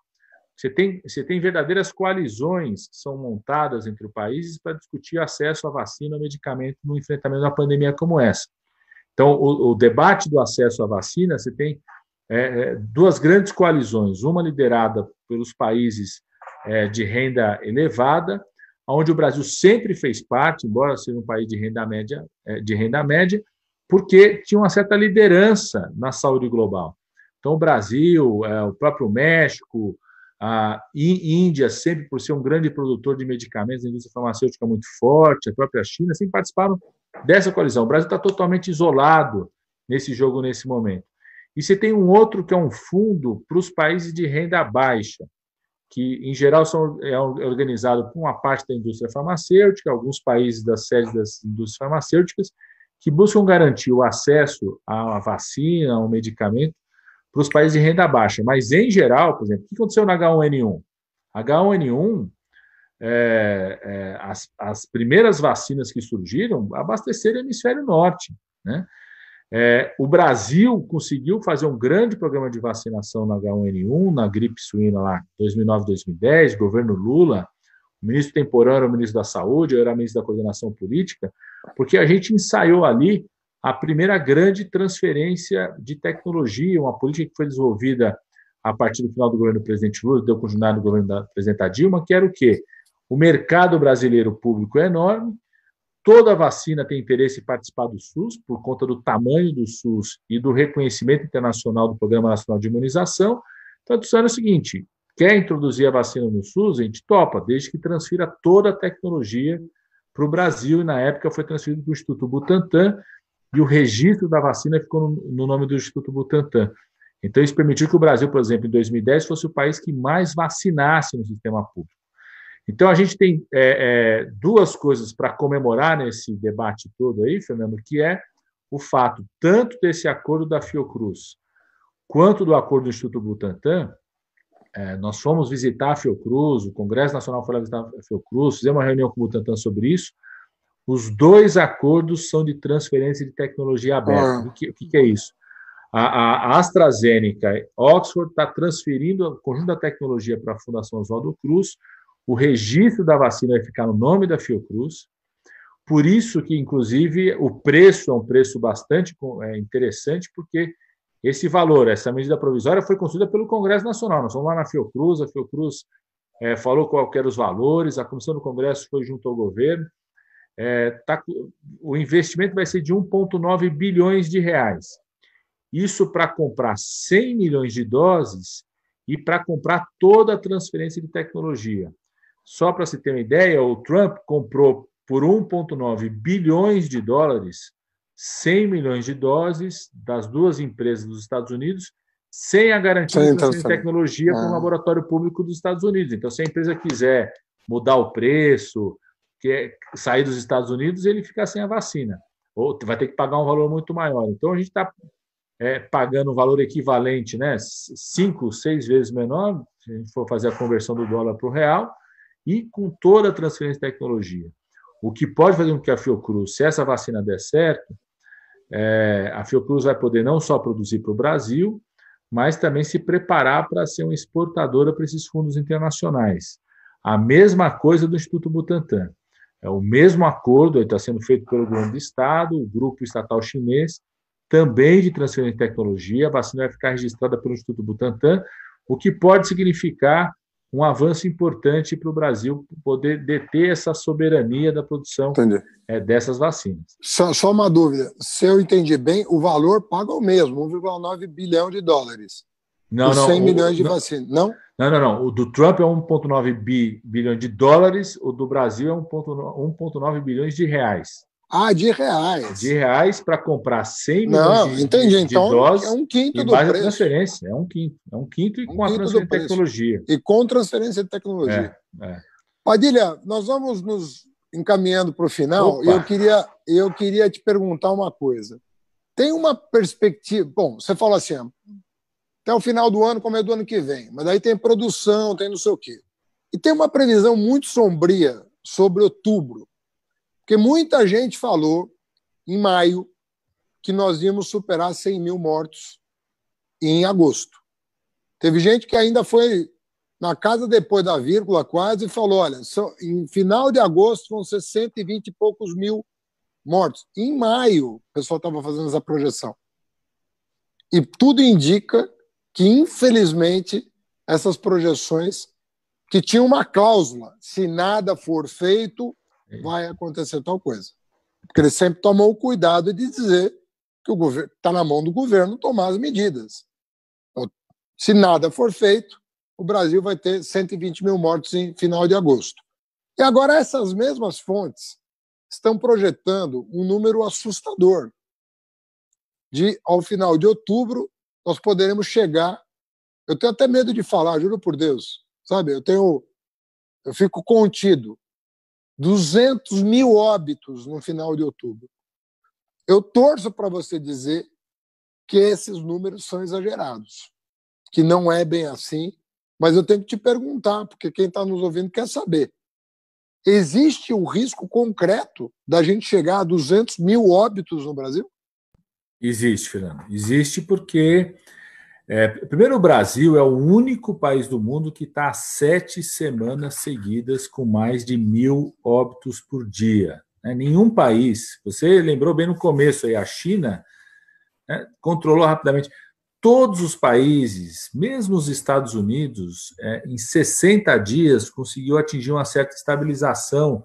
Você tem, você tem verdadeiras coalizões que são montadas entre países para discutir acesso à vacina, ao medicamento no enfrentamento da pandemia como essa. Então, o, o debate do acesso à vacina, você tem é, é, duas grandes coalizões, uma liderada pelos países é, de renda elevada, onde o Brasil sempre fez parte, embora seja um país de renda média, é, de renda média, porque tinha uma certa liderança na saúde global. Então, o Brasil, é, o próprio México, a Índia, sempre por ser um grande produtor de medicamentos, a indústria farmacêutica muito forte, a própria China, sempre participaram dessa coalizão. O Brasil está totalmente isolado nesse jogo, nesse momento. E você tem um outro que é um fundo para os países de renda baixa, que em geral são, é, é organizado com uma parte da indústria farmacêutica, alguns países das sedes das indústrias farmacêuticas, que buscam garantir o acesso à vacina, ao medicamento para os países de renda baixa. Mas, em geral, por exemplo, o que aconteceu na H1N1? H1N1, é, é, as, as, primeiras vacinas que surgiram abasteceram o hemisfério norte. Né? É, o Brasil conseguiu fazer um grande programa de vacinação na H1N1, na gripe suína lá, 2009-2010, governo Lula, o ministro temporário, o ministro da Saúde, eu era ministro da Coordenação Política, porque a gente ensaiou ali a primeira grande transferência de tecnologia, uma política que foi desenvolvida a partir do final do governo do presidente Lula, deu continuidade no governo da presidenta Dilma, que era o quê? O mercado brasileiro público é enorme, toda vacina tem interesse em participar do SUS, por conta do tamanho do SUS e do reconhecimento internacional do Programa Nacional de Imunização. Então, a discussão o seguinte: quer introduzir a vacina no SUS? A gente topa, desde que transfira toda a tecnologia para o Brasil, e na época foi transferido para o Instituto Butantan, e o registro da vacina ficou no, nome do Instituto Butantan. Então, isso permitiu que o Brasil, por exemplo, em 2010, fosse o país que mais vacinasse no sistema público. Então, a gente tem é, é, duas coisas para comemorar nesse debate todo aí, Fernando, que é o fato tanto desse acordo da Fiocruz quanto do acordo do Instituto Butantan. É, nós fomos visitar a Fiocruz, o Congresso Nacional foi lá visitar a Fiocruz, fizemos uma reunião com o Butantan sobre isso, os dois acordos são de transferência de tecnologia aberta. Ah. O, que, o, que, é isso? A, a AstraZeneca, Oxford, está transferindo o conjunto da tecnologia para a Fundação Oswaldo Cruz. O registro da vacina vai ficar no nome da Fiocruz. Por isso que, inclusive, o preço é um preço bastante é, interessante, porque esse valor, essa medida provisória, foi construída pelo Congresso Nacional. Nós vamos lá na Fiocruz, a Fiocruz é, falou quais eram os valores, a comissão do Congresso foi junto ao governo é, tá, o investimento vai ser de 1,9 bilhões de reais. Isso para comprar 100 milhões de doses e para comprar toda a transferência de tecnologia. Só para se ter uma ideia, o Trump comprou por 1,9 bilhões de dólares 100 milhões de doses das duas empresas dos Estados Unidos, sem a garantia Sim, então, de tecnologia é. para o ah. laboratório público dos Estados Unidos. Então, se a empresa quiser mudar o preço, que é sair dos Estados Unidos e ele ficar sem a vacina. Ou vai ter que pagar um valor muito maior. Então a gente está é, pagando um valor equivalente, né? Cinco, seis vezes menor, se a gente for fazer a conversão do dólar para o real, e com toda a transferência de tecnologia. O que pode fazer com que a Fiocruz, se essa vacina der certo, é, a Fiocruz vai poder não só produzir para o Brasil, mas também se preparar para ser uma exportadora para esses fundos internacionais. A mesma coisa do Instituto Butantan. É o mesmo acordo, está sendo feito pelo governo do Estado, o grupo estatal chinês, também de transferência de tecnologia. A vacina vai ficar registrada pelo Instituto Butantan, o que pode significar um avanço importante para o Brasil poder deter essa soberania da produção é, dessas vacinas. Só, só, uma dúvida: se eu entendi bem, o valor paga o mesmo, 1,9 bilhão de dólares. Não, não, 100 o, milhões de vacinas, não? Não, não, não. O do Trump é 1,9 bi, bilhão de dólares, o do Brasil é 1,9 bilhões de reais. Ah, de reais. De reais para comprar 100 não, milhões de, entendi. De então, doses. É um quinto do preço. transferência, é um quinto. É um quinto e um com quinto a transferência de tecnologia. E com transferência de tecnologia. É, é. Padilha, nós vamos nos encaminhando para o final. e Eu queria, eu queria te perguntar uma coisa. Tem uma perspectiva. Bom, você fala assim, até o final do ano, como é do ano que vem. Mas aí tem produção, tem não sei o quê. E tem uma previsão muito sombria sobre outubro, porque muita gente falou em maio que nós íamos superar 100 mil mortos em agosto. Teve gente que ainda foi na casa depois da vírgula quase e falou: olha, em final de agosto vão ser 120 e poucos mil mortos. Em maio, o pessoal estava fazendo essa projeção. E tudo indica que, infelizmente, essas projeções que tinham uma cláusula: se nada for feito, é. vai acontecer tal coisa. Porque ele sempre tomou o cuidado de dizer que o governo está na mão do governo tomar as medidas. Então, se nada for feito, o Brasil vai ter 120 mil mortos em final de agosto. E agora essas mesmas fontes estão projetando um número assustador de, ao final de outubro, nós poderemos chegar. Eu tenho até medo de falar, juro por Deus, sabe? Eu tenho, eu fico contido. 200 mil óbitos no final de outubro. Eu torço para você dizer que esses números são exagerados, que não é bem assim, mas eu tenho que te perguntar, porque quem está nos ouvindo quer saber. Existe o risco concreto da gente chegar a 200 mil óbitos no Brasil? Existe, Fernando. Existe porque, é, primeiro, o Brasil é o único país do mundo que está sete semanas seguidas com mais de mil óbitos por dia. Né? Nenhum país, você lembrou bem no começo aí, a China né, controlou rapidamente. Todos os países, mesmo os Estados Unidos, é, em 60 dias conseguiu atingir uma certa estabilização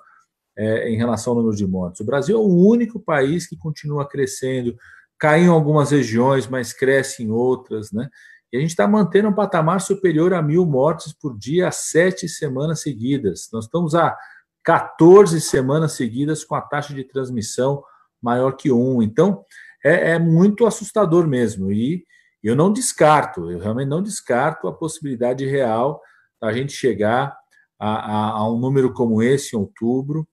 é, em relação ao número de mortes. O Brasil é o único país que continua crescendo, cai em algumas regiões, mas cresce em outras, né? E a gente está mantendo um patamar superior a mil mortes por dia há sete semanas seguidas. Nós estamos há 14 semanas seguidas com a taxa de transmissão maior que um. Então, é, é muito assustador mesmo. E eu não descarto, eu realmente não descarto a possibilidade real da gente chegar a, a, a um número como esse em outubro.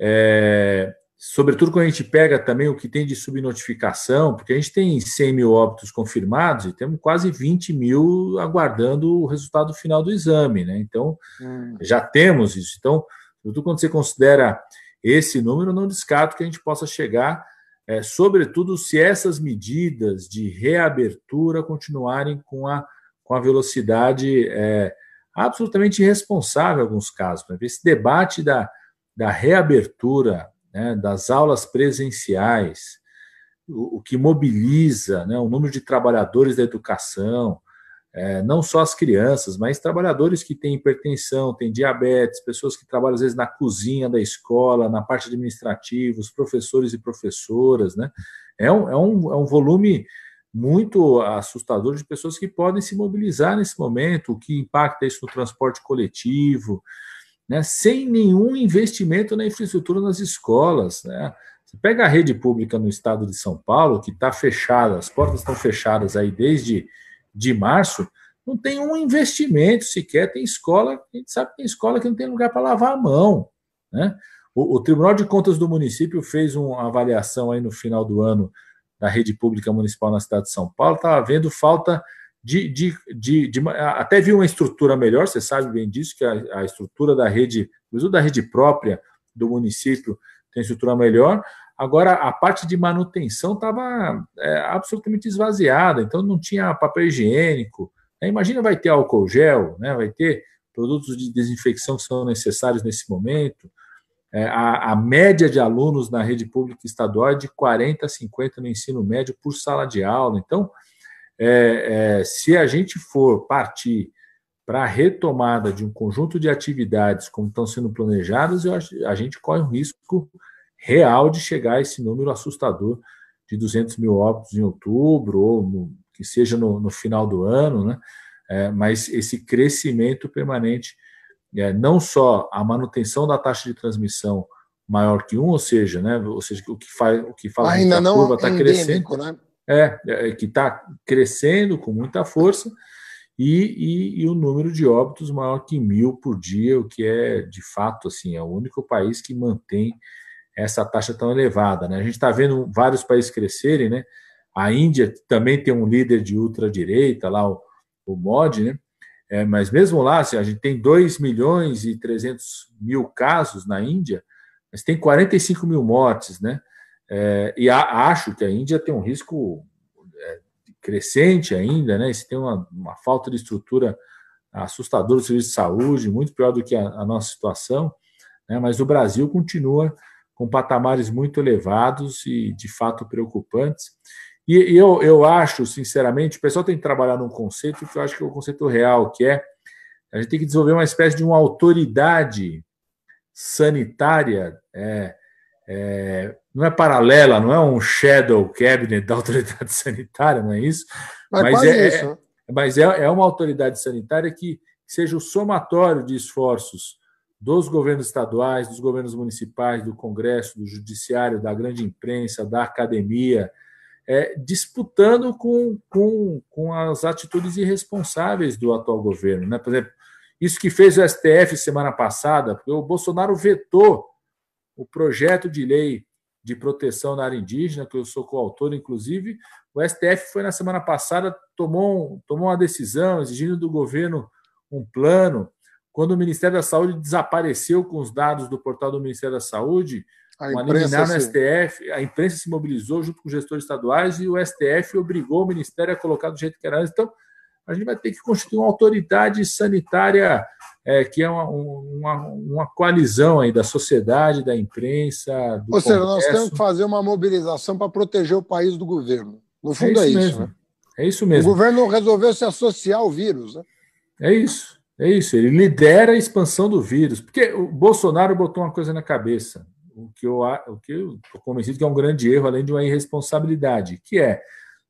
É, sobretudo quando a gente pega também o que tem de subnotificação, porque a gente tem 100 mil óbitos confirmados e temos quase 20 mil aguardando o resultado final do exame, né? Então, hum. já temos isso. Então, sobretudo quando você considera esse número, não descarto que a gente possa chegar, é, sobretudo se essas medidas de reabertura continuarem com a, com a velocidade é, absolutamente irresponsável em alguns casos. Esse debate da, da reabertura né, das aulas presenciais, o, o que mobiliza né, o número de trabalhadores da educação, é, não só as crianças, mas trabalhadores que têm hipertensão, têm diabetes, pessoas que trabalham às vezes na cozinha da escola, na parte administrativa, os professores e professoras, né? É um, é um, é um volume muito assustador de pessoas que podem se mobilizar nesse momento, o que impacta isso no transporte coletivo, né, sem nenhum investimento na infraestrutura nas escolas. Né? Você pega a rede pública no estado de São Paulo, que está fechada, as portas estão fechadas aí desde de março, não tem um investimento sequer, tem escola, a gente sabe que tem escola que não tem lugar para lavar a mão. Né? O, o, Tribunal de Contas do município fez uma avaliação aí no final do ano da rede pública municipal na cidade de São Paulo, estava vendo falta de, de, de, de, até vir uma estrutura melhor, você sabe bem disso, que a, a estrutura da rede, inclusive da rede própria do município, tem estrutura melhor. Agora, a parte de manutenção estava é, absolutamente esvaziada, então não tinha papel higiênico. Né? Imagina vai ter álcool gel, né? vai ter produtos de desinfecção que são necessários nesse momento. É, a, a média de alunos na rede pública estadual é de 40 a 50 no ensino médio por sala de aula. Então, é, é, se a gente for partir para a retomada de um conjunto de atividades como estão sendo planejadas, eu, a gente corre um risco real de chegar a esse número assustador de 200 mil óbitos em outubro, ou no, que seja no, no, final do ano, né? É, mas esse crescimento permanente, é, não só a manutenção da taxa de transmissão maior que um, ou seja, né, ou seja, o que faz, o que fala ainda que a não curva está crescendo, né? É, é que está crescendo com muita força e, e, e, o número de óbitos maior que mil por dia, o que é de fato assim, é o único país que mantém essa taxa tão elevada. Né? A gente está vendo vários países crescerem, né? A Índia também tem um líder de ultradireita lá, o, o Modi, né? É, mas mesmo lá, assim, a gente tem 2 milhões e 300 mil casos na Índia, mas tem 45 mil mortes, né? É, e a, acho que a Índia tem um risco é, crescente ainda, né? Se tem uma, uma, falta de estrutura assustadora do serviço de saúde, muito pior do que a, a nossa situação, né? Mas o Brasil continua com patamares muito elevados e de fato preocupantes. E, e eu, eu acho, sinceramente, o pessoal tem que trabalhar num conceito que eu acho que é o conceito real, que é a gente tem que desenvolver uma espécie de uma autoridade sanitária é, é, não é paralela, não é um shadow cabinet da autoridade sanitária, não é isso? É mas, mas é, é, isso, né? é, mas é, é uma autoridade sanitária que seja o somatório de esforços dos governos estaduais, dos governos municipais, do Congresso, do Judiciário, da grande imprensa, da academia, é, disputando com, com, com as atitudes irresponsáveis do atual governo. Né? Por exemplo, isso que fez o STF semana passada, porque o Bolsonaro vetou o projeto de lei de proteção na área indígena, que eu sou coautor, inclusive. O STF foi na semana passada, tomou, tomou uma decisão exigindo do governo um plano. Quando o Ministério da Saúde desapareceu com os dados do portal do Ministério da Saúde, a imprensa no STF, a imprensa se mobilizou junto com os gestores estaduais e o STF obrigou o Ministério a colocar do jeito que era antes. Então, a gente vai ter que constituir uma autoridade sanitária é, que é uma, uma, uma, coalizão aí da sociedade, da imprensa. Do Ou seja, Congresso. nós temos que fazer uma mobilização para proteger o país do governo. No é fundo, é isso. É isso, né? é isso mesmo. O governo resolveu se associar ao vírus. Né? É isso. É isso. Ele lidera a expansão do vírus. Porque o Bolsonaro botou uma coisa na cabeça, o que eu estou convencido que é um grande erro, além de uma irresponsabilidade, que é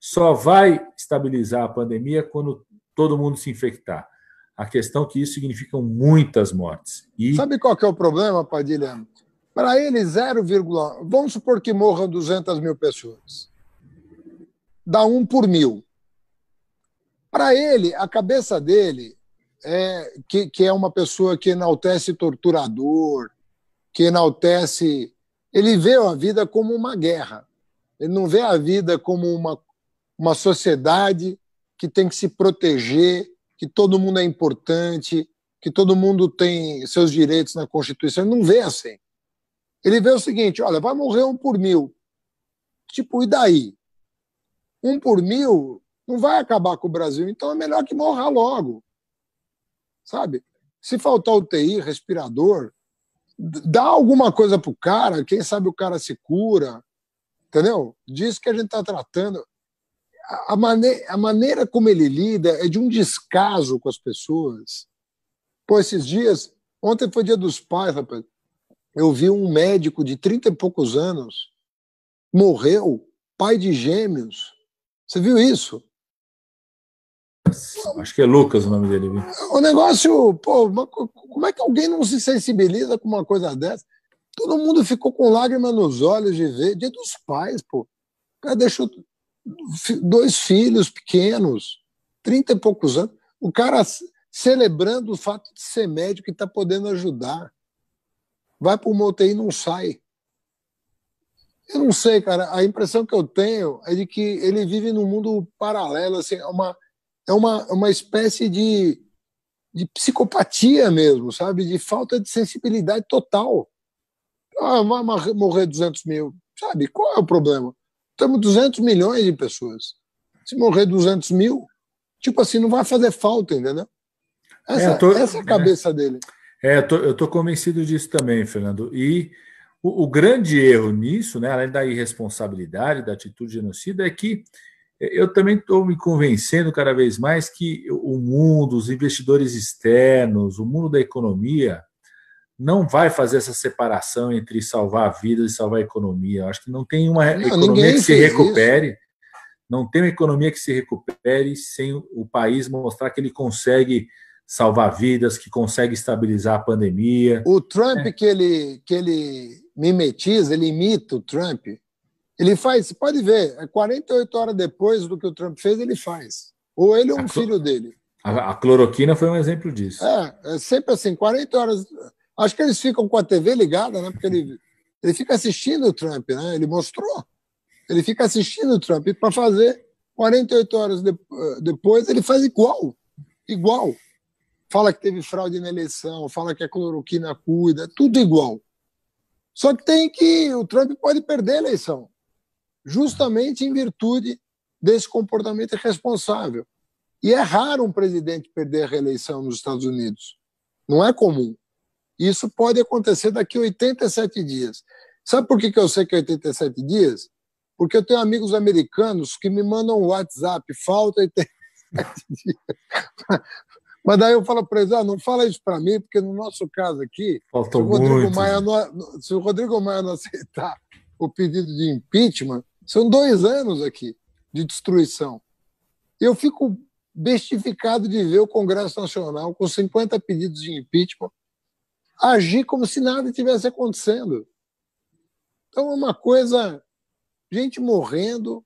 só vai estabilizar a pandemia quando todo mundo se infectar. A questão é que isso significa muitas mortes. E... Sabe qual que é o problema, Padilha? Para ele, 0,1. Vamos supor que morram 200 mil pessoas. Dá um por mil. Para ele, a cabeça dele, é que, que é uma pessoa que enaltece torturador, que enaltece. Ele vê a vida como uma guerra. Ele não vê a vida como uma uma sociedade que tem que se proteger, que todo mundo é importante, que todo mundo tem seus direitos na Constituição. Ele não vê assim. Ele vê o seguinte: olha, vai morrer um por mil. Tipo, e daí? Um por mil não vai acabar com o Brasil, então é melhor que morra logo. Sabe? Se faltar UTI, respirador, dá alguma coisa pro cara, quem sabe o cara se cura, entendeu? Diz que a gente está tratando a, mane a maneira como ele lida é de um descaso com as pessoas. Pô, esses dias, ontem foi dia dos pais, rapaz. Eu vi um médico de 30 e poucos anos, morreu, pai de gêmeos. Você viu isso? Acho que é Lucas o nome dele. Viu? O negócio, pô, como é que alguém não se sensibiliza com uma coisa dessa? Todo mundo ficou com lágrimas nos olhos de ver. Dia dos pais, pô. O cara deixou dois filhos pequenos, 30 e poucos anos, o cara celebrando o fato de ser médico e está podendo ajudar. Vai para o UTI e não sai. Eu não sei, cara. A impressão que eu tenho é de que ele vive num mundo paralelo, assim, é uma, é uma, é uma espécie de, de psicopatia mesmo, sabe? De falta de sensibilidade total. Ah, vai morrer 200 mil, sabe? Qual é o problema? estamos 200 milhões de pessoas. Se morrer 200 mil, tipo assim, não vai fazer falta, entendeu? Essa é, tô, essa é a cabeça é, dele. É, eu tô, tô convencido disso também, Fernando. E o, o, grande erro nisso, né, além da irresponsabilidade, da atitude genocida, é que eu também estou me convencendo cada vez mais que o mundo, os investidores externos, o mundo da economia, não vai fazer essa separação entre salvar vidas e salvar a economia. Eu acho que não tem uma não, economia que se recupere. Isso. Não tem uma economia que se recupere sem o país mostrar que ele consegue salvar vidas, que consegue estabilizar a pandemia. O Trump é. que ele que ele mimetiza, ele imita o Trump. Ele faz, você pode ver, 48 é horas depois do que o Trump fez, ele faz. Ou ele ou um filho dele. A, a cloroquina foi um exemplo disso. É, é sempre assim, 40 horas Acho que eles ficam com a TV ligada, né? Porque ele, ele fica assistindo o Trump, né? Ele mostrou. Ele fica assistindo o Trump para fazer 48 horas de, eh, depois ele faz igual, igual. Fala que teve fraude na eleição, fala que a cloroquina cuida, é tudo igual. Só que tem que o Trump pode perder a eleição, justamente em virtude desse comportamento irresponsável. E é raro um presidente perder a reeleição nos Estados Unidos. Não é comum. Isso pode acontecer daqui a 87 dias. Sabe por que, eu sei que é 87 dias? Porque eu tenho amigos americanos que me mandam um WhatsApp, falta 87 dias. Mas daí eu falo para eles, ah, não fala isso para mim, porque no nosso caso aqui, se o, Rodrigo Maia não, se o Rodrigo Maia não aceitar o pedido de impeachment, são dois anos aqui de destruição. Eu fico bestificado de ver o Congresso Nacional com 50 pedidos de impeachment agir como se nada estivesse acontecendo. Então é uma coisa, gente morrendo,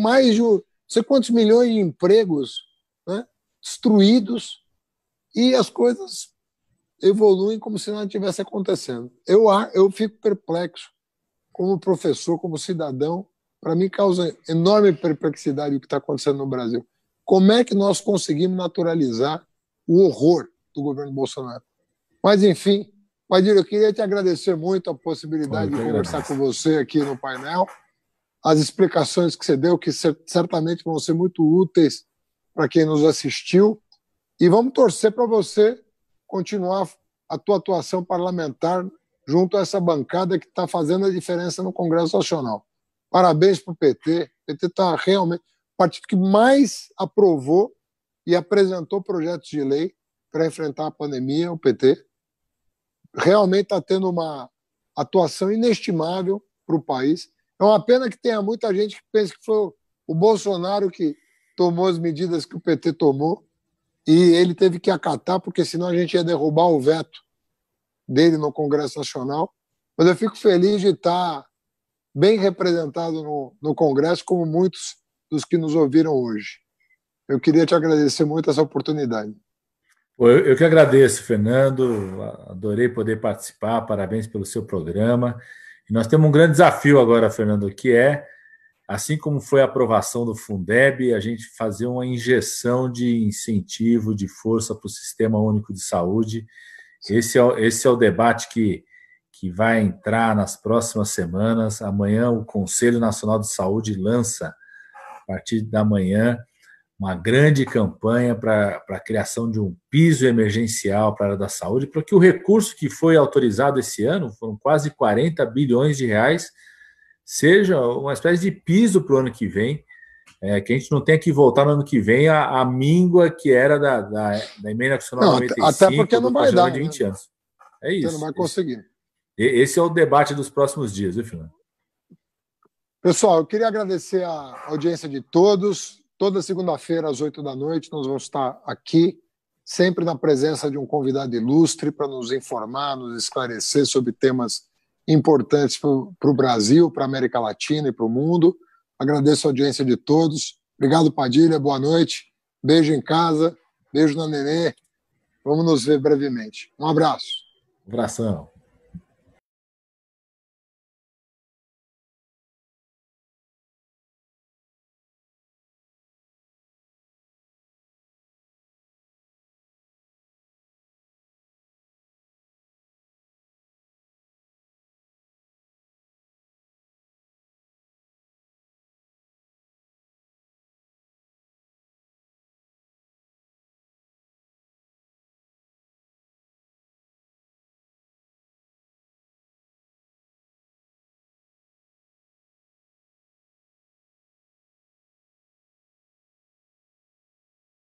mais de não sei quantos milhões de empregos né, destruídos e as coisas evoluem como se nada estivesse acontecendo. Eu, eu fico perplexo como professor, como cidadão, para mim causa enorme perplexidade o que está acontecendo no Brasil. Como é que nós conseguimos naturalizar o horror do governo Bolsonaro? Mas, enfim, Padilha, eu queria te agradecer muito a possibilidade de conversar agradeço. com você aqui no painel. As explicações que você deu, que certamente vão ser muito úteis para quem nos assistiu. E vamos torcer para você continuar a tua atuação parlamentar junto a essa bancada que está fazendo a diferença no Congresso Nacional. Parabéns para o PT. O PT está realmente o partido que mais aprovou e apresentou projetos de lei para enfrentar a pandemia, o PT realmente está tendo uma atuação inestimável para o país. É uma pena que tenha muita gente que pensa que foi o Bolsonaro que tomou as medidas que o PT tomou e ele teve que acatar, porque senão a gente ia derrubar o veto dele no Congresso Nacional. Mas eu fico feliz de estar tá bem representado no, no Congresso, como muitos dos que nos ouviram hoje. Eu queria te agradecer muito essa oportunidade. Eu, que agradeço, Fernando. Adorei poder participar. Parabéns pelo seu programa. E nós temos um grande desafio agora, Fernando, que é, assim como foi a aprovação do Fundeb, a gente fazer uma injeção de incentivo, de força para o Sistema Único de Saúde. Esse é, esse é o debate que, que vai entrar nas próximas semanas. Amanhã, o Conselho Nacional de Saúde lança, a partir da manhã, uma grande campanha para a criação de um piso emergencial para a área da saúde, para que o recurso que foi autorizado esse ano, foram quase 40 bilhões de reais, seja uma espécie de piso para o ano que vem, é, que a gente não tenha que voltar no ano que vem à, à míngua que era da, da, da emenda constitucional não, 95, até porque não vai dar, de 20 né? anos. É isso. Você não vai é conseguir. Esse é o debate dos próximos dias, viu, Fernando? Pessoal, eu queria agradecer a audiência de todos. Toda segunda-feira, às oito da noite, nós vamos estar aqui, sempre na presença de um convidado ilustre para nos informar, nos esclarecer sobre temas importantes para o Brasil, para a América Latina e para o mundo. Agradeço a audiência de todos. Obrigado, Padilha. Boa noite. Beijo em casa. Beijo na Nenê. Vamos nos ver brevemente. Um abraço. abração.